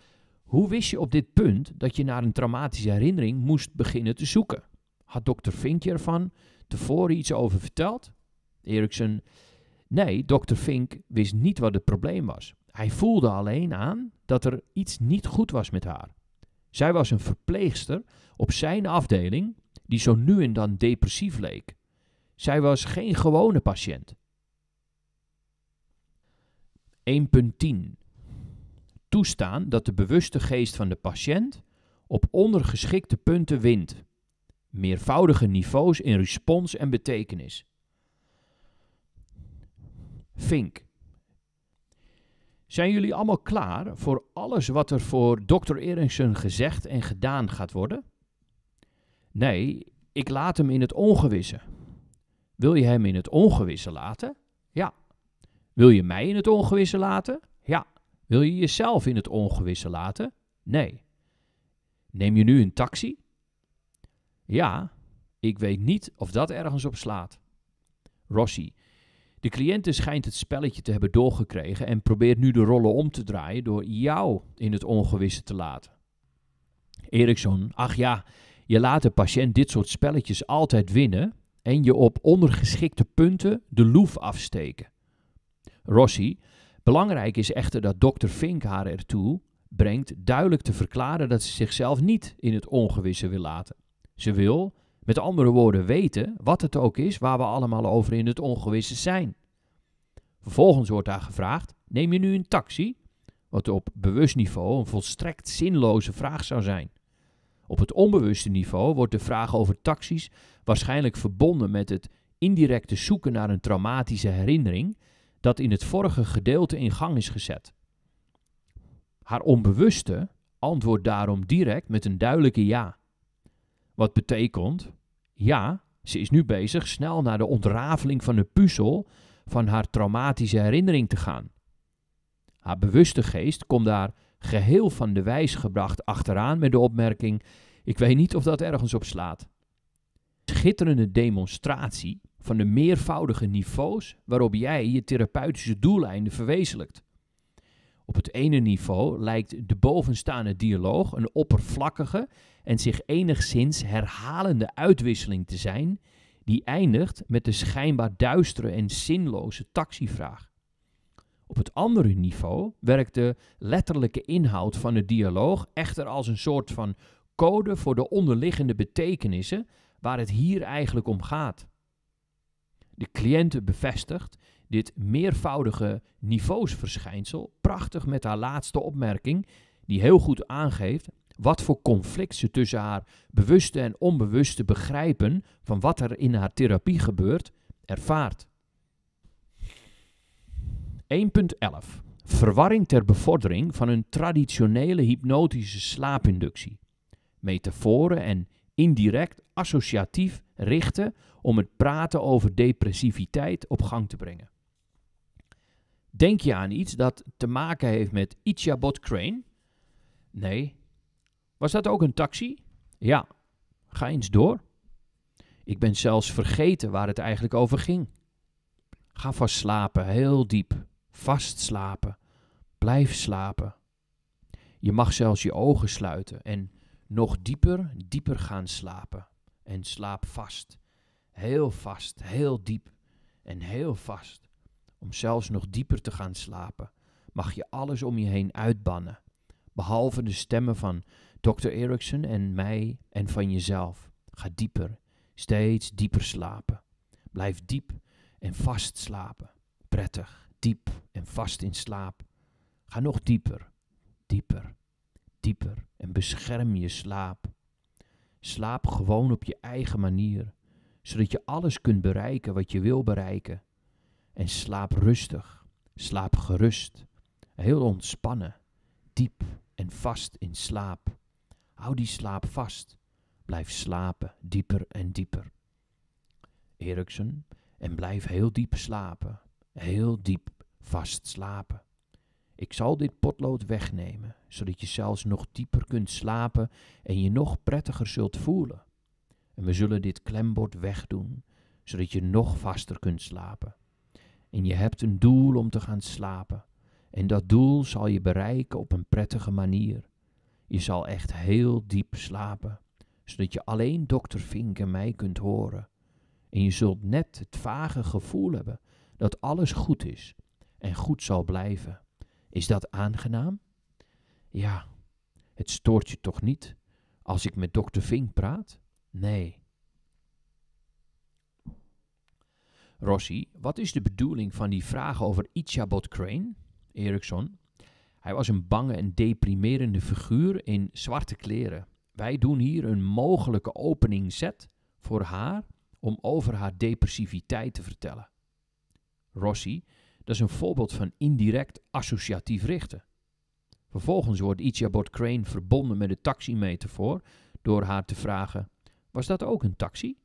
hoe wist je op dit punt dat je naar een traumatische herinnering moest beginnen te zoeken? Had dokter Fink je ervan tevoren iets over verteld? Eriksen, nee, dokter Fink wist niet wat het probleem was. Hij voelde alleen aan dat er iets niet goed was met haar. Zij was een verpleegster op zijn afdeling die zo nu en dan depressief leek. Zij was geen gewone patiënt. 1.10 toestaan dat de bewuste geest van de patiënt op ondergeschikte punten wint, meervoudige niveaus in respons en betekenis. Fink, Zijn jullie allemaal klaar voor alles wat er voor Dr. Eriksen gezegd en gedaan gaat worden? Nee, ik laat hem in het ongewisse. Wil je hem in het ongewisse laten? Ja. Wil je mij in het ongewisse laten? Wil je jezelf in het ongewisse laten? Nee. Neem je nu een taxi? Ja, ik weet niet of dat ergens op slaat. Rossi. De cliënte schijnt het spelletje te hebben doorgekregen en probeert nu de rollen om te draaien door jou in het ongewisse te laten. Eriksson. Ach ja, je laat de patiënt dit soort spelletjes altijd winnen en je op ondergeschikte punten de loef afsteken. Rossi. Belangrijk is echter dat dokter Fink haar ertoe brengt duidelijk te verklaren dat ze zichzelf niet in het ongewisse wil laten. Ze wil, met andere woorden, weten wat het ook is waar we allemaal over in het ongewisse zijn. Vervolgens wordt haar gevraagd: neem je nu een taxi? Wat op bewust niveau een volstrekt zinloze vraag zou zijn. Op het onbewuste niveau wordt de vraag over taxis waarschijnlijk verbonden met het indirecte zoeken naar een traumatische herinnering dat in het vorige gedeelte in gang is gezet. Haar onbewuste antwoordt daarom direct met een duidelijke ja. Wat betekent, ja, ze is nu bezig snel naar de ontrafeling van de puzzel van haar traumatische herinnering te gaan. Haar bewuste geest komt daar geheel van de wijs gebracht achteraan met de opmerking: Ik weet niet of dat ergens op slaat. Schitterende demonstratie van de meervoudige niveaus waarop jij je therapeutische doeleinden verwezenlijkt. Op het ene niveau lijkt de bovenstaande dialoog een oppervlakkige en zich enigszins herhalende uitwisseling te zijn, die eindigt met de schijnbaar duistere en zinloze taxivraag. Op het andere niveau werkt de letterlijke inhoud van de dialoog echter als een soort van code voor de onderliggende betekenissen waar het hier eigenlijk om gaat de cliënte bevestigt dit meervoudige niveausverschijnsel prachtig met haar laatste opmerking, die heel goed aangeeft wat voor conflict ze tussen haar bewuste en onbewuste begrijpen van wat er in haar therapie gebeurt, ervaart. 1.11 Verwarring ter bevordering van een traditionele hypnotische slaapinductie. Metaforen en indirect associatief richten om het praten over depressiviteit op gang te brengen. Denk je aan iets dat te maken heeft met Ichabod Crane? Nee. Was dat ook een taxi? Ja. Ga eens door. Ik ben zelfs vergeten waar het eigenlijk over ging. Ga vast slapen, heel diep. Vast slapen. Blijf slapen. Je mag zelfs je ogen sluiten en nog dieper, dieper gaan slapen en slaap vast. Heel vast, heel diep en heel vast. Om zelfs nog dieper te gaan slapen, mag je alles om je heen uitbannen, behalve de stemmen van Dr. Erickson en mij en van jezelf. Ga dieper, steeds dieper slapen. Blijf diep en vast slapen. Prettig, diep en vast in slaap. Ga nog dieper, dieper, dieper en bescherm je slaap. Slaap gewoon op je eigen manier, zodat je alles kunt bereiken wat je wil bereiken. En slaap rustig, slaap gerust, heel ontspannen, diep en vast in slaap. Hou die slaap vast, blijf slapen dieper en dieper. Eriksen, en blijf heel diep slapen, heel diep vast slapen. Ik zal dit potlood wegnemen, zodat je zelfs nog dieper kunt slapen en je nog prettiger zult voelen. En we zullen dit klembord wegdoen, zodat je nog vaster kunt slapen. En je hebt een doel om te gaan slapen. En dat doel zal je bereiken op een prettige manier. Je zal echt heel diep slapen, zodat je alleen dokter Vink en mij kunt horen. En je zult net het vage gevoel hebben dat alles goed is en goed zal blijven. Is dat aangenaam? Ja, het stoort je toch niet als ik met dokter Vink praat? Nee. Rossi, wat is de bedoeling van die vraag over Ichabod Crane? Erikson, Hij was een bange en deprimerende figuur in zwarte kleren. Wij doen hier een mogelijke opening zet voor haar om over haar depressiviteit te vertellen. Rossi, dat is een voorbeeld van indirect associatief richten. Vervolgens wordt Ichabod Crane verbonden met de taximetafoor door haar te vragen: Was dat ook een taxi?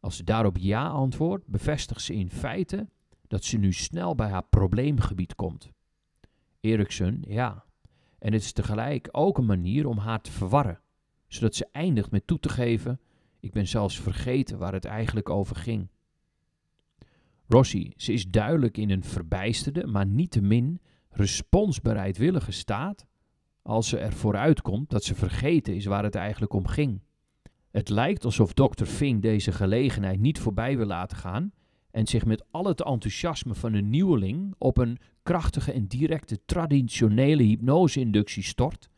Als ze daarop ja antwoordt, bevestigt ze in feite dat ze nu snel bij haar probleemgebied komt. Eriksson, ja. En het is tegelijk ook een manier om haar te verwarren, zodat ze eindigt met toe te geven: Ik ben zelfs vergeten waar het eigenlijk over ging. Rossi, ze is duidelijk in een verbijsterde, maar niet te min responsbereidwillige staat als ze er uitkomt dat ze vergeten is waar het eigenlijk om ging. Het lijkt alsof dokter Fink deze gelegenheid niet voorbij wil laten gaan en zich met al het enthousiasme van een nieuweling op een krachtige en directe traditionele hypnoseinductie stort,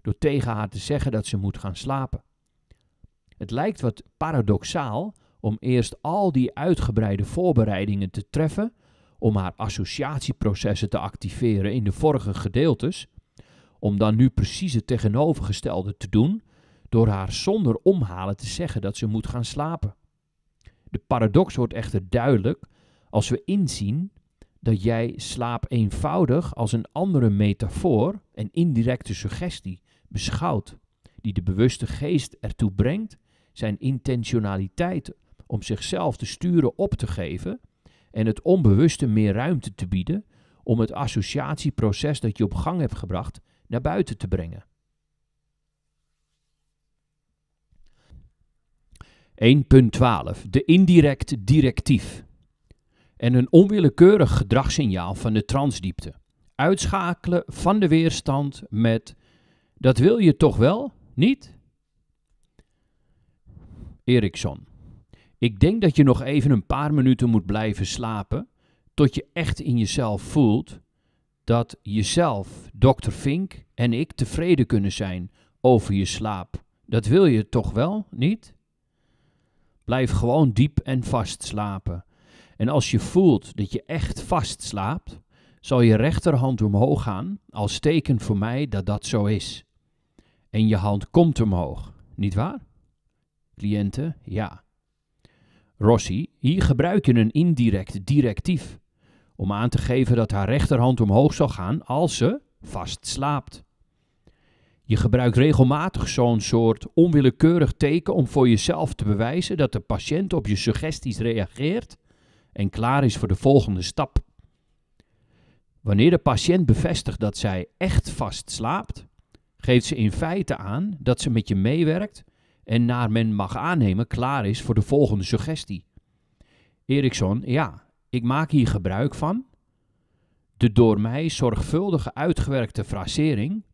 door tegen haar te zeggen dat ze moet gaan slapen. Het lijkt wat paradoxaal om eerst al die uitgebreide voorbereidingen te treffen, om haar associatieprocessen te activeren in de vorige gedeeltes, om dan nu precies het tegenovergestelde te doen door haar zonder omhalen te zeggen dat ze moet gaan slapen. De paradox wordt echter duidelijk als we inzien dat jij slaap eenvoudig als een andere metafoor en indirecte suggestie beschouwt, die de bewuste geest ertoe brengt zijn intentionaliteit om zichzelf te sturen op te geven en het onbewuste meer ruimte te bieden om het associatieproces dat je op gang hebt gebracht naar buiten te brengen. ...1.12, de indirect directief. En een onwillekeurig gedragssignaal van de transdiepte. Uitschakelen van de weerstand met... ...dat wil je toch wel, niet? Erikson. Ik denk dat je nog even een paar minuten moet blijven slapen tot je echt in jezelf voelt dat jezelf, dokter Fink en ik tevreden kunnen zijn over je slaap. Dat wil je toch wel, niet? Blijf gewoon diep en vast slapen. En als je voelt dat je echt vast slaapt, zal je rechterhand omhoog gaan als teken voor mij dat dat zo is. En je hand komt omhoog, niet waar? Cliënten, ja. Rossi, hier gebruik je een indirect directief om aan te geven dat haar rechterhand omhoog zal gaan als ze vast slaapt. Je gebruikt regelmatig zo'n soort onwillekeurig teken om voor jezelf te bewijzen dat de patiënt op je suggesties reageert en klaar is voor de volgende stap. Wanneer de patiënt bevestigt dat zij echt vast slaapt, geeft ze in feite aan dat ze met je meewerkt en naar men mag aannemen klaar is voor de volgende suggestie. Eriksson, ja, ik maak hier gebruik van de door mij zorgvuldig uitgewerkte frasering.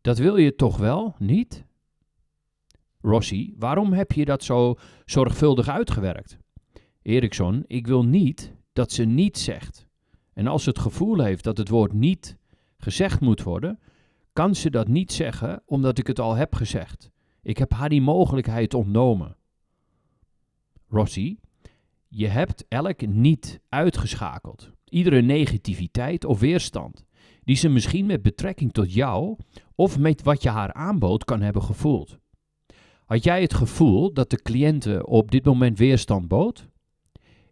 Dat wil je toch wel, niet? Rossi, waarom heb je dat zo zorgvuldig uitgewerkt? Eriksson, ik wil niet dat ze niet zegt. En als ze het gevoel heeft dat het woord niet gezegd moet worden, kan ze dat niet zeggen omdat ik het al heb gezegd. Ik heb haar die mogelijkheid ontnomen. Rossi, je hebt elk niet uitgeschakeld. Iedere negativiteit of weerstand die ze misschien met betrekking tot jou of met wat je haar aanbood kan hebben gevoeld. Had jij het gevoel dat de cliënte op dit moment weerstand bood?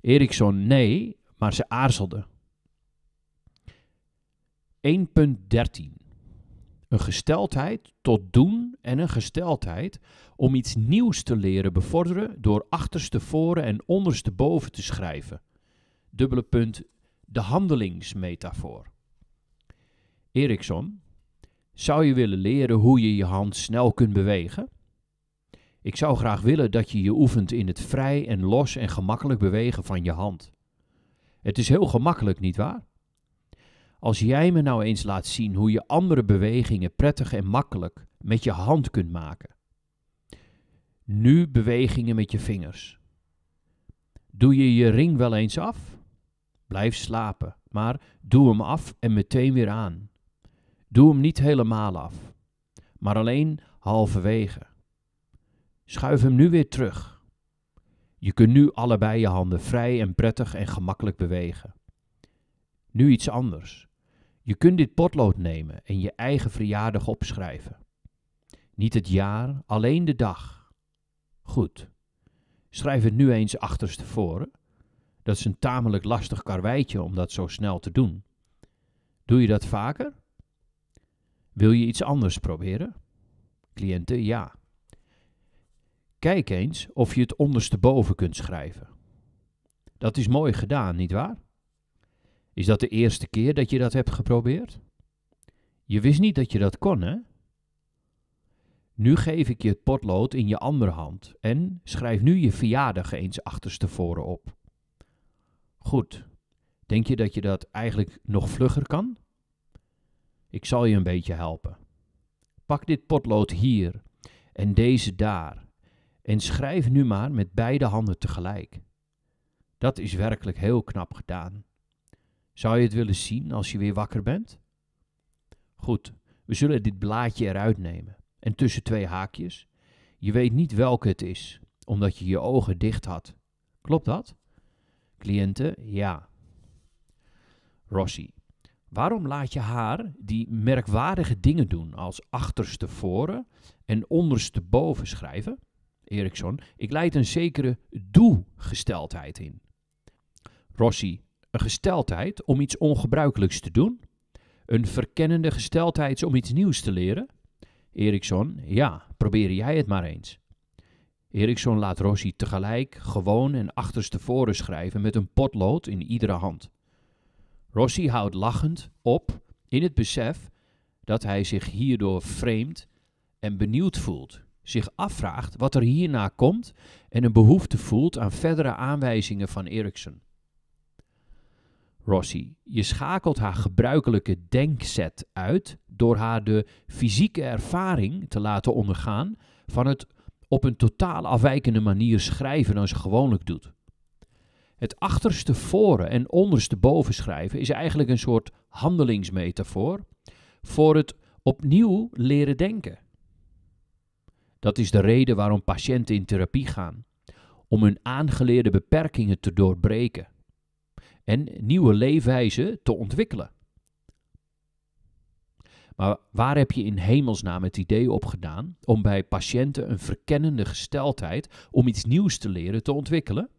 Eriksson nee, maar ze aarzelde. 1.13 een gesteldheid tot doen en een gesteldheid om iets nieuws te leren bevorderen door achterstevoren en boven te schrijven. Dubbele punt, de handelingsmetafoor. Erikson, zou je willen leren hoe je je hand snel kunt bewegen? Ik zou graag willen dat je je oefent in het vrij en los en gemakkelijk bewegen van je hand. Het is heel gemakkelijk, nietwaar? Als jij me nou eens laat zien hoe je andere bewegingen prettig en makkelijk met je hand kunt maken. Nu bewegingen met je vingers. Doe je je ring wel eens af? Blijf slapen, maar doe hem af en meteen weer aan. Doe hem niet helemaal af, maar alleen halverwege. Schuif hem nu weer terug. Je kunt nu allebei je handen vrij en prettig en gemakkelijk bewegen. Nu iets anders. Je kunt dit potlood nemen en je eigen verjaardag opschrijven. Niet het jaar, alleen de dag. Goed. Schrijf het nu eens achterstevoren. Dat is een tamelijk lastig karweitje om dat zo snel te doen. Doe je dat vaker? Wil je iets anders proberen? Cliënten ja. Kijk eens of je het ondersteboven kunt schrijven. Dat is mooi gedaan, nietwaar? Is dat de eerste keer dat je dat hebt geprobeerd? Je wist niet dat je dat kon, hè? Nu geef ik je het potlood in je andere hand en schrijf nu je verjaardag eens achterstevoren op. Goed, denk je dat je dat eigenlijk nog vlugger kan? Ik zal je een beetje helpen. Pak dit potlood hier en deze daar en schrijf nu maar met beide handen tegelijk. Dat is werkelijk heel knap gedaan. Zou je het willen zien als je weer wakker bent? Goed, we zullen dit blaadje eruit nemen. En tussen twee haakjes. Je weet niet welke het is, omdat je je ogen dicht had. Klopt dat? Cliënte, ja. Rossi, waarom laat je haar die merkwaardige dingen doen als achterstevoren en ondersteboven schrijven? Eriksson, ik leid een zekere doegesteldheid in. Rossi, een gesteldheid om iets ongebruikelijks te doen. Een verkennende gesteldheid om iets nieuws te leren. Eriksson, ja, probeer jij het maar eens. Eriksson laat Rossi tegelijk gewoon en achterstevoren schrijven met een potlood in iedere hand. Rossi houdt lachend op in het besef dat hij zich hierdoor vreemd en benieuwd voelt, zich afvraagt wat er hierna komt en een behoefte voelt aan verdere aanwijzingen van Eriksson. Rossi. Je schakelt haar gebruikelijke denkset uit door haar de fysieke ervaring te laten ondergaan van het op een totaal afwijkende manier schrijven dan ze gewoonlijk doet. Het achterste voren en onderste boven schrijven is eigenlijk een soort handelingsmetafoor voor het opnieuw leren denken. Dat is de reden waarom patiënten in therapie gaan, om hun aangeleerde beperkingen te doorbreken en nieuwe leefwijzen te ontwikkelen. Maar waar heb je in hemelsnaam het idee op gedaan om bij patiënten een verkennende gesteldheid om iets nieuws te leren te ontwikkelen?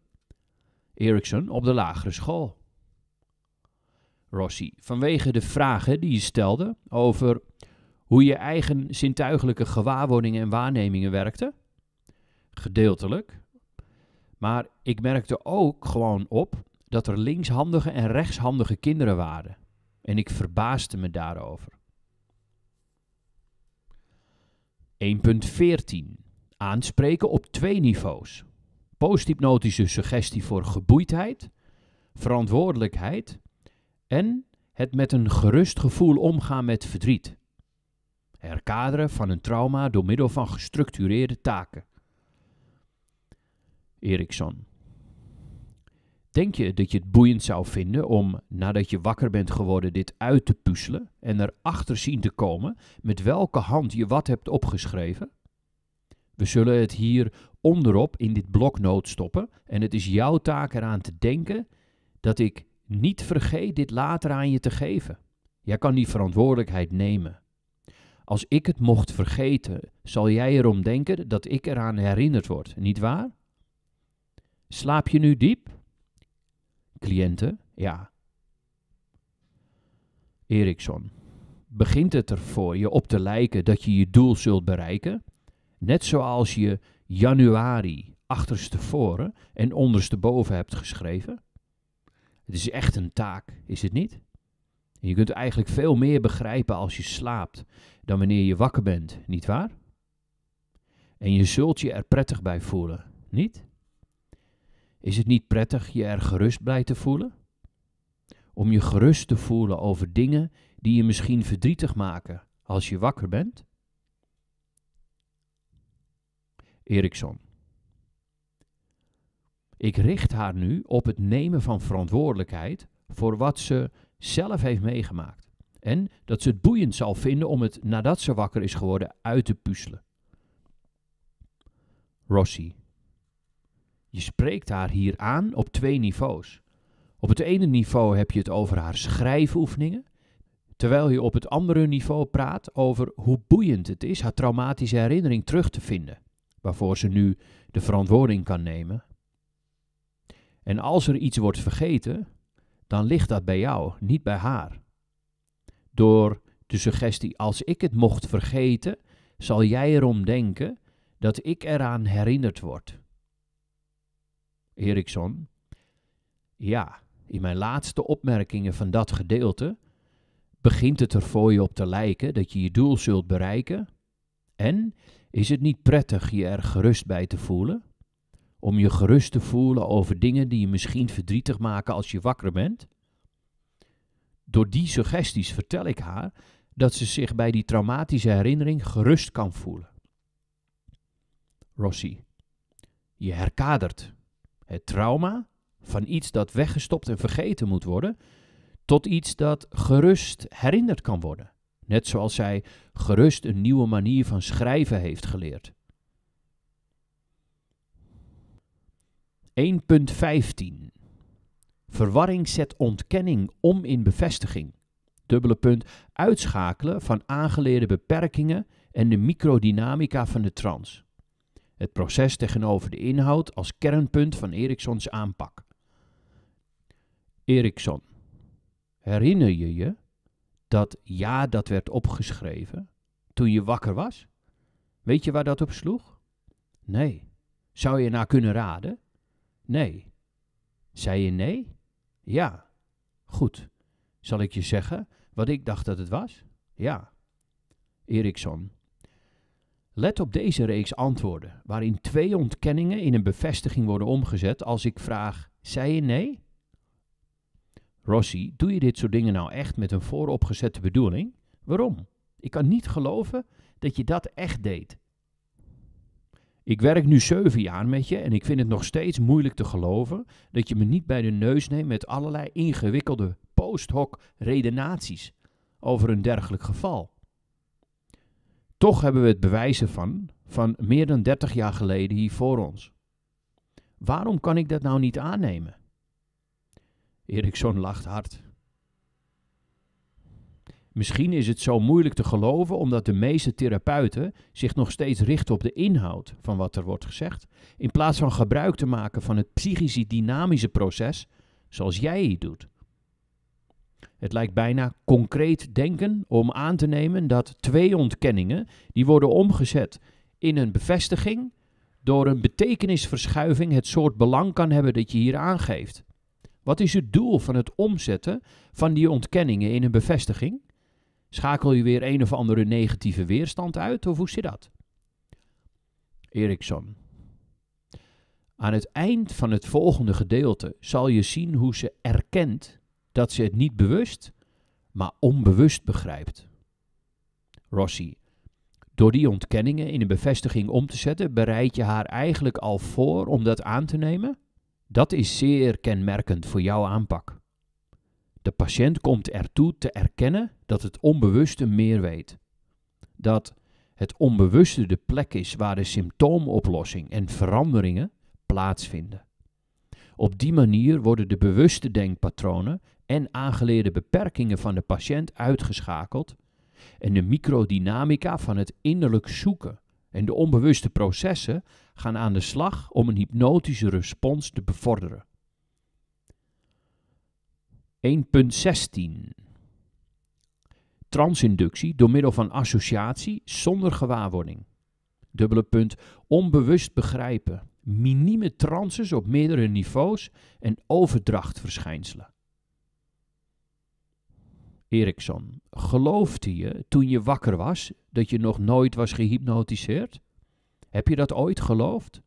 Erikson op de lagere school. Rossi, vanwege de vragen die je stelde over hoe je eigen zintuigelijke gewaarwordingen en waarnemingen werkten? Gedeeltelijk. Maar ik merkte ook gewoon op dat er linkshandige en rechtshandige kinderen waren. En ik verbaasde me daarover. 1.14. Aanspreken op twee niveaus. Posthypnotische suggestie voor geboeidheid, verantwoordelijkheid en het met een gerust gevoel omgaan met verdriet. Herkaderen van een trauma door middel van gestructureerde taken. Erikson. Denk je dat je het boeiend zou vinden om, nadat je wakker bent geworden, dit uit te puzzelen en erachter zien te komen met welke hand je wat hebt opgeschreven? We zullen het hier onderop in dit bloknoot stoppen en het is jouw taak eraan te denken dat ik niet vergeet dit later aan je te geven. Jij kan die verantwoordelijkheid nemen. Als ik het mocht vergeten, zal jij erom denken dat ik eraan herinnerd word, niet waar? Slaap je nu diep? cliënten? Ja. Eriksson. Begint het er voor je op te lijken dat je je doel zult bereiken? Net zoals je januari achterstevoren en ondersteboven hebt geschreven? Het is echt een taak, is het niet? En je kunt eigenlijk veel meer begrijpen als je slaapt dan wanneer je wakker bent, nietwaar? En je zult je er prettig bij voelen, niet? Is het niet prettig je er gerust blij te voelen? Om je gerust te voelen over dingen die je misschien verdrietig maken als je wakker bent? Erikson. Ik richt haar nu op het nemen van verantwoordelijkheid voor wat ze zelf heeft meegemaakt. En dat ze het boeiend zal vinden om het nadat ze wakker is geworden uit te puzzelen. Rossi. Je spreekt haar hier aan op twee niveaus. Op het ene niveau heb je het over haar schrijfoefeningen, terwijl je op het andere niveau praat over hoe boeiend het is haar traumatische herinnering terug te vinden, waarvoor ze nu de verantwoording kan nemen. En als er iets wordt vergeten, dan ligt dat bij jou, niet bij haar. Door de suggestie als ik het mocht vergeten, zal jij erom denken dat ik eraan herinnerd word. Eriksson. Ja, in mijn laatste opmerkingen van dat gedeelte begint het er voor je op te lijken dat je je doel zult bereiken. En is het niet prettig je er gerust bij te voelen? Om je gerust te voelen over dingen die je misschien verdrietig maken als je wakker bent? Door die suggesties vertel ik haar dat ze zich bij die traumatische herinnering gerust kan voelen. Rossi, je herkadert het trauma van iets dat weggestopt en vergeten moet worden, tot iets dat gerust herinnerd kan worden. Net zoals zij gerust een nieuwe manier van schrijven heeft geleerd. 1.15 Verwarring zet ontkenning om in bevestiging. Dubbele punt uitschakelen van aangeleerde beperkingen en de microdynamica van de trans. Het proces tegenover de inhoud als kernpunt van Ericssons aanpak. Ericsson, herinner je je dat ja dat werd opgeschreven toen je wakker was? Weet je waar dat op sloeg? Nee. Zou je naar kunnen raden? Nee. Zei je nee? Ja. Goed. Zal ik je zeggen wat ik dacht dat het was? Ja. Ericsson, Let op deze reeks antwoorden, waarin twee ontkenningen in een bevestiging worden omgezet als ik vraag: zei je nee? Rossi, doe je dit soort dingen nou echt met een vooropgezette bedoeling? Waarom? Ik kan niet geloven dat je dat echt deed. Ik werk nu zeven jaar met je en ik vind het nog steeds moeilijk te geloven dat je me niet bij de neus neemt met allerlei ingewikkelde post hoc redenaties over een dergelijk geval. Toch hebben we het bewijzen van, van meer dan 30 jaar geleden hier voor ons. Waarom kan ik dat nou niet aannemen? Erikson lacht hard. Misschien is het zo moeilijk te geloven omdat de meeste therapeuten zich nog steeds richten op de inhoud van wat er wordt gezegd, in plaats van gebruik te maken van het psychisch dynamische proces zoals jij hier doet het lijkt bijna concreet denken om aan te nemen dat twee ontkenningen, die worden omgezet in een bevestiging, door een betekenisverschuiving het soort belang kan hebben dat je hier aangeeft. Wat is het doel van het omzetten van die ontkenningen in een bevestiging? Schakel je weer een of andere negatieve weerstand uit of hoe zit dat? Eriksson. Aan het eind van het volgende gedeelte zal je zien hoe ze erkent dat ze het niet bewust, maar onbewust begrijpt. Rossi. Door die ontkenningen in een bevestiging om te zetten, bereid je haar eigenlijk al voor om dat aan te nemen? Dat is zeer kenmerkend voor jouw aanpak. De patiënt komt ertoe te erkennen dat het onbewuste meer weet. Dat het onbewuste de plek is waar de symptoomoplossing en veranderingen plaatsvinden. Op die manier worden de bewuste denkpatronen en aangeleerde beperkingen van de patiënt uitgeschakeld en de microdynamica van het innerlijk zoeken en de onbewuste processen gaan aan de slag om een hypnotische respons te bevorderen. 1.16 Transinductie door middel van associatie zonder gewaarwording. Dubbele punt onbewust begrijpen, minieme transes op meerdere niveaus en overdrachtverschijnselen. Eriksson, geloofde je toen je wakker was dat je nog nooit was gehypnotiseerd? Heb je dat ooit geloofd?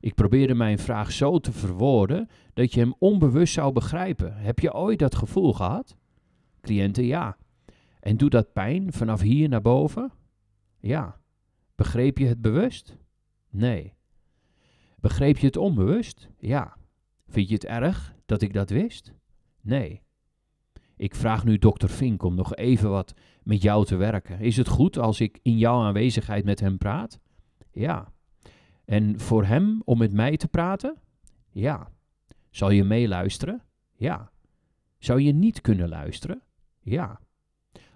Ik probeerde mijn vraag zo te verwoorden dat je hem onbewust zou begrijpen. Heb je ooit dat gevoel gehad? Cliënten ja. En doet dat pijn vanaf hier naar boven? Ja. Begreep je het bewust? Nee. Begreep je het onbewust? Ja. Vind je het erg dat ik dat wist? Nee. Ik vraag nu dokter Vink om nog even wat met jou te werken. Is het goed als ik in jouw aanwezigheid met hem praat? Ja. En voor hem om met mij te praten? Ja. Zal je meeluisteren? Ja. Zou je niet kunnen luisteren? Ja.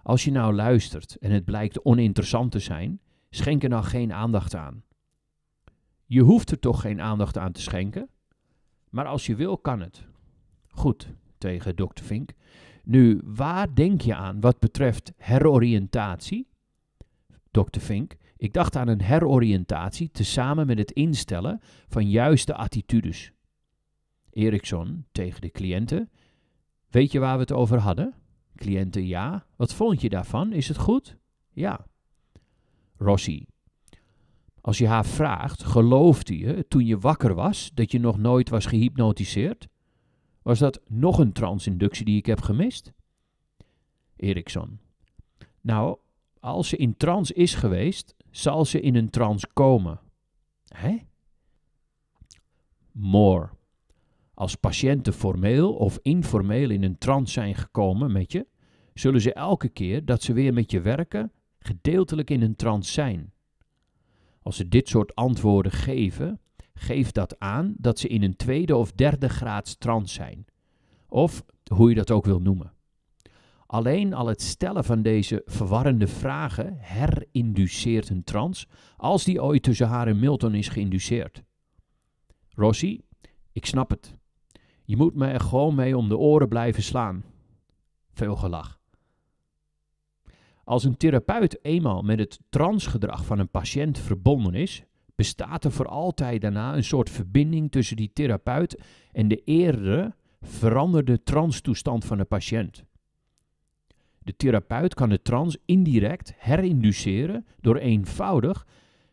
Als je nou luistert en het blijkt oninteressant te zijn, schenk er nou geen aandacht aan. Je hoeft er toch geen aandacht aan te schenken? Maar als je wil, kan het. Goed, tegen dokter Vink. Nu, waar denk je aan wat betreft heroriëntatie? Dr. Fink, ik dacht aan een heroriëntatie tezamen met het instellen van juiste attitudes. Eriksson tegen de cliënten. Weet je waar we het over hadden? Cliënten ja. Wat vond je daarvan? Is het goed? Ja. Rossi. Als je haar vraagt, geloofde je toen je wakker was dat je nog nooit was gehypnotiseerd? Was dat nog een transinductie die ik heb gemist? Eriksson. Nou, als ze in trans is geweest, zal ze in een trans komen. Hè? More. Als patiënten formeel of informeel in een trans zijn gekomen met je, zullen ze elke keer dat ze weer met je werken gedeeltelijk in een trans zijn. Als ze dit soort antwoorden geven, geeft dat aan dat ze in een tweede of derde graads trans zijn. Of hoe je dat ook wil noemen. Alleen al het stellen van deze verwarrende vragen herinduceert een trans als die ooit tussen haar en Milton is geïnduceerd. Rossi, ik snap het. Je moet me er gewoon mee om de oren blijven slaan. Veel gelach. Als een therapeut eenmaal met het transgedrag van een patiënt verbonden is, bestaat er voor altijd daarna een soort verbinding tussen die therapeut en de eerdere veranderde transtoestand van de patiënt. De therapeut kan de trans indirect herinduceren door eenvoudig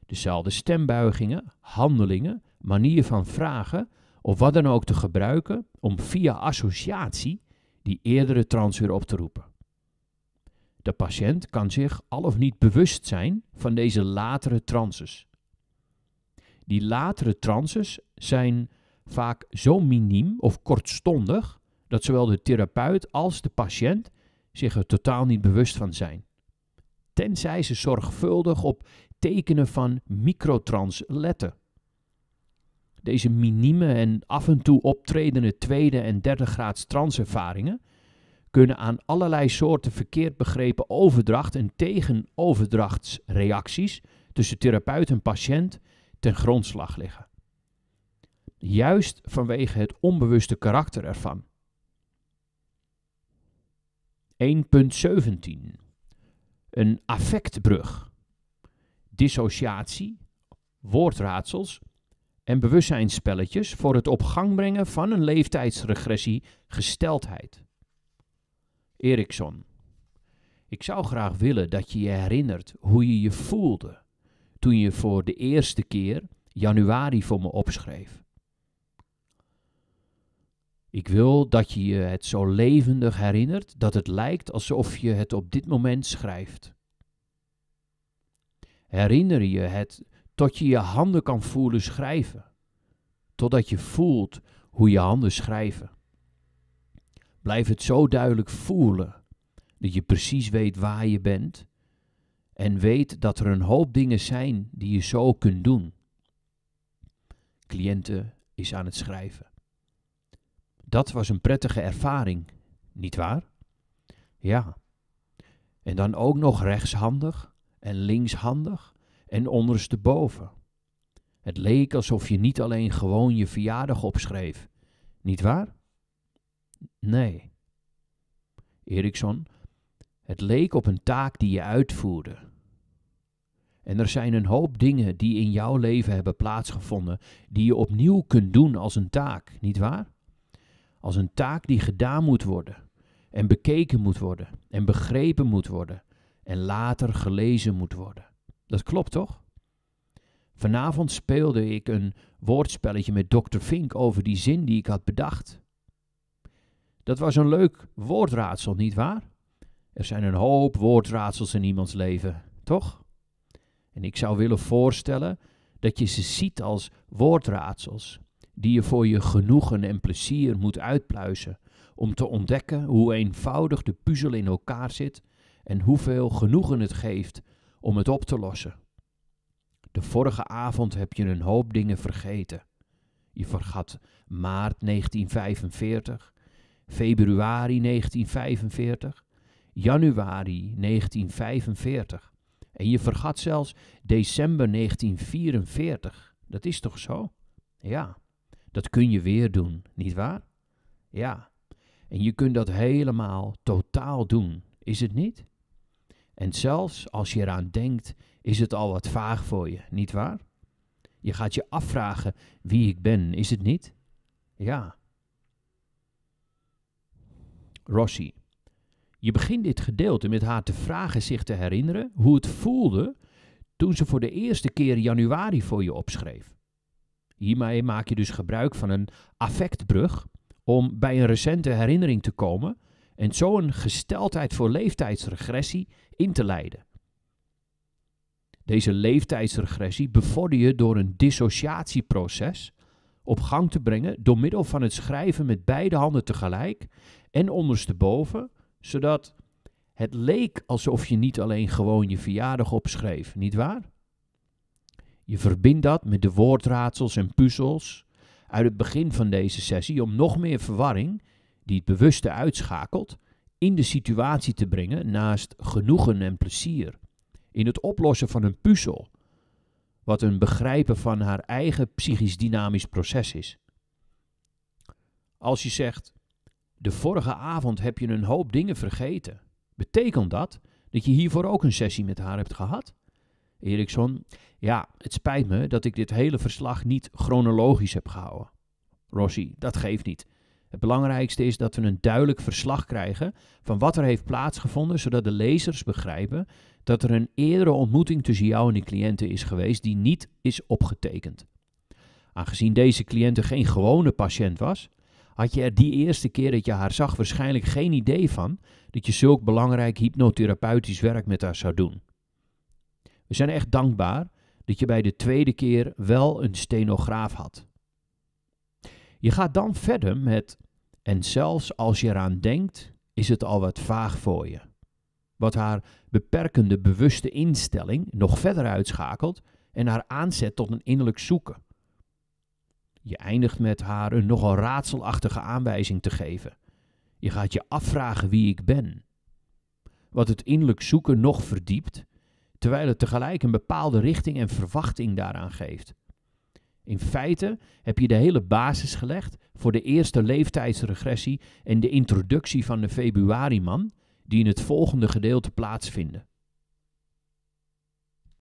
dezelfde stembuigingen, handelingen, manier van vragen of wat dan ook te gebruiken om via associatie die eerdere trans weer op te roepen. De patiënt kan zich al of niet bewust zijn van deze latere transes. Die latere transes zijn vaak zo miniem of kortstondig dat zowel de therapeut als de patiënt zich er totaal niet bewust van zijn. Tenzij ze zorgvuldig op tekenen van microtrans letten. Deze minieme en af en toe optredende tweede en derde graads transervaringen kunnen aan allerlei soorten verkeerd begrepen overdracht en tegenoverdrachtsreacties tussen therapeut en patiënt ten grondslag liggen. Juist vanwege het onbewuste karakter ervan. 1.17 Een affectbrug. Dissociatie, woordraadsels en bewustzijnsspelletjes voor het op gang brengen van een leeftijdsregressie gesteldheid. Erikson. Ik zou graag willen dat je je herinnert hoe je je voelde toen je voor de eerste keer januari voor me opschreef. Ik wil dat je je het zo levendig herinnert dat het lijkt alsof je het op dit moment schrijft. Herinner je het tot je je handen kan voelen schrijven, totdat je voelt hoe je handen schrijven. Blijf het zo duidelijk voelen dat je precies weet waar je bent en weet dat er een hoop dingen zijn die je zo kunt doen. Cliënten is aan het schrijven. Dat was een prettige ervaring, niet waar? Ja. En dan ook nog rechtshandig en linkshandig en ondersteboven. Het leek alsof je niet alleen gewoon je verjaardag opschreef, niet waar? Nee. Eriksson het leek op een taak die je uitvoerde. En er zijn een hoop dingen die in jouw leven hebben plaatsgevonden, die je opnieuw kunt doen als een taak, nietwaar? Als een taak die gedaan moet worden, en bekeken moet worden, en begrepen moet worden, en later gelezen moet worden. Dat klopt toch? Vanavond speelde ik een woordspelletje met Dr. Fink over die zin die ik had bedacht. Dat was een leuk woordraadsel, nietwaar? Er zijn een hoop woordraadsels in iemands leven, toch? En ik zou willen voorstellen dat je ze ziet als woordraadsels die je voor je genoegen en plezier moet uitpluizen om te ontdekken hoe eenvoudig de puzzel in elkaar zit en hoeveel genoegen het geeft om het op te lossen. De vorige avond heb je een hoop dingen vergeten. Je vergat maart 1945, februari 1945 januari 1945. En je vergat zelfs december 1944. Dat is toch zo? Ja, dat kun je weer doen, nietwaar? Ja, en je kunt dat helemaal totaal doen, is het niet? En zelfs als je eraan denkt, is het al wat vaag voor je, nietwaar? Je gaat je afvragen wie ik ben, is het niet? Ja. Rossi. Je begint dit gedeelte met haar te vragen zich te herinneren hoe het voelde toen ze voor de eerste keer januari voor je opschreef. Hiermee maak je dus gebruik van een affectbrug om bij een recente herinnering te komen en zo een gesteldheid voor leeftijdsregressie in te leiden. Deze leeftijdsregressie bevorder je door een dissociatieproces op gang te brengen door middel van het schrijven met beide handen tegelijk en ondersteboven zodat het leek alsof je niet alleen gewoon je verjaardag opschreef, nietwaar? Je verbindt dat met de woordraadsels en puzzels uit het begin van deze sessie om nog meer verwarring, die het bewuste uitschakelt, in de situatie te brengen naast genoegen en plezier. In het oplossen van een puzzel, wat een begrijpen van haar eigen psychisch dynamisch proces is. Als je zegt, de vorige avond heb je een hoop dingen vergeten. Betekent dat dat je hiervoor ook een sessie met haar hebt gehad? Eriksson, ja, het spijt me dat ik dit hele verslag niet chronologisch heb gehouden. Rossi, dat geeft niet. Het belangrijkste is dat we een duidelijk verslag krijgen van wat er heeft plaatsgevonden, zodat de lezers begrijpen dat er een eerdere ontmoeting tussen jou en de cliënten is geweest die niet is opgetekend. Aangezien deze cliënte geen gewone patiënt was, had je er die eerste keer dat je haar zag waarschijnlijk geen idee van dat je zulk belangrijk hypnotherapeutisch werk met haar zou doen. We zijn echt dankbaar dat je bij de tweede keer wel een stenograaf had. Je gaat dan verder met, en zelfs als je eraan denkt, is het al wat vaag voor je. Wat haar beperkende bewuste instelling nog verder uitschakelt en haar aanzet tot een innerlijk zoeken. Je eindigt met haar een nogal raadselachtige aanwijzing te geven. Je gaat je afvragen wie ik ben. Wat het innerlijk zoeken nog verdiept, terwijl het tegelijk een bepaalde richting en verwachting daaraan geeft. In feite heb je de hele basis gelegd voor de eerste leeftijdsregressie en de introductie van de februari-man, die in het volgende gedeelte plaatsvinden.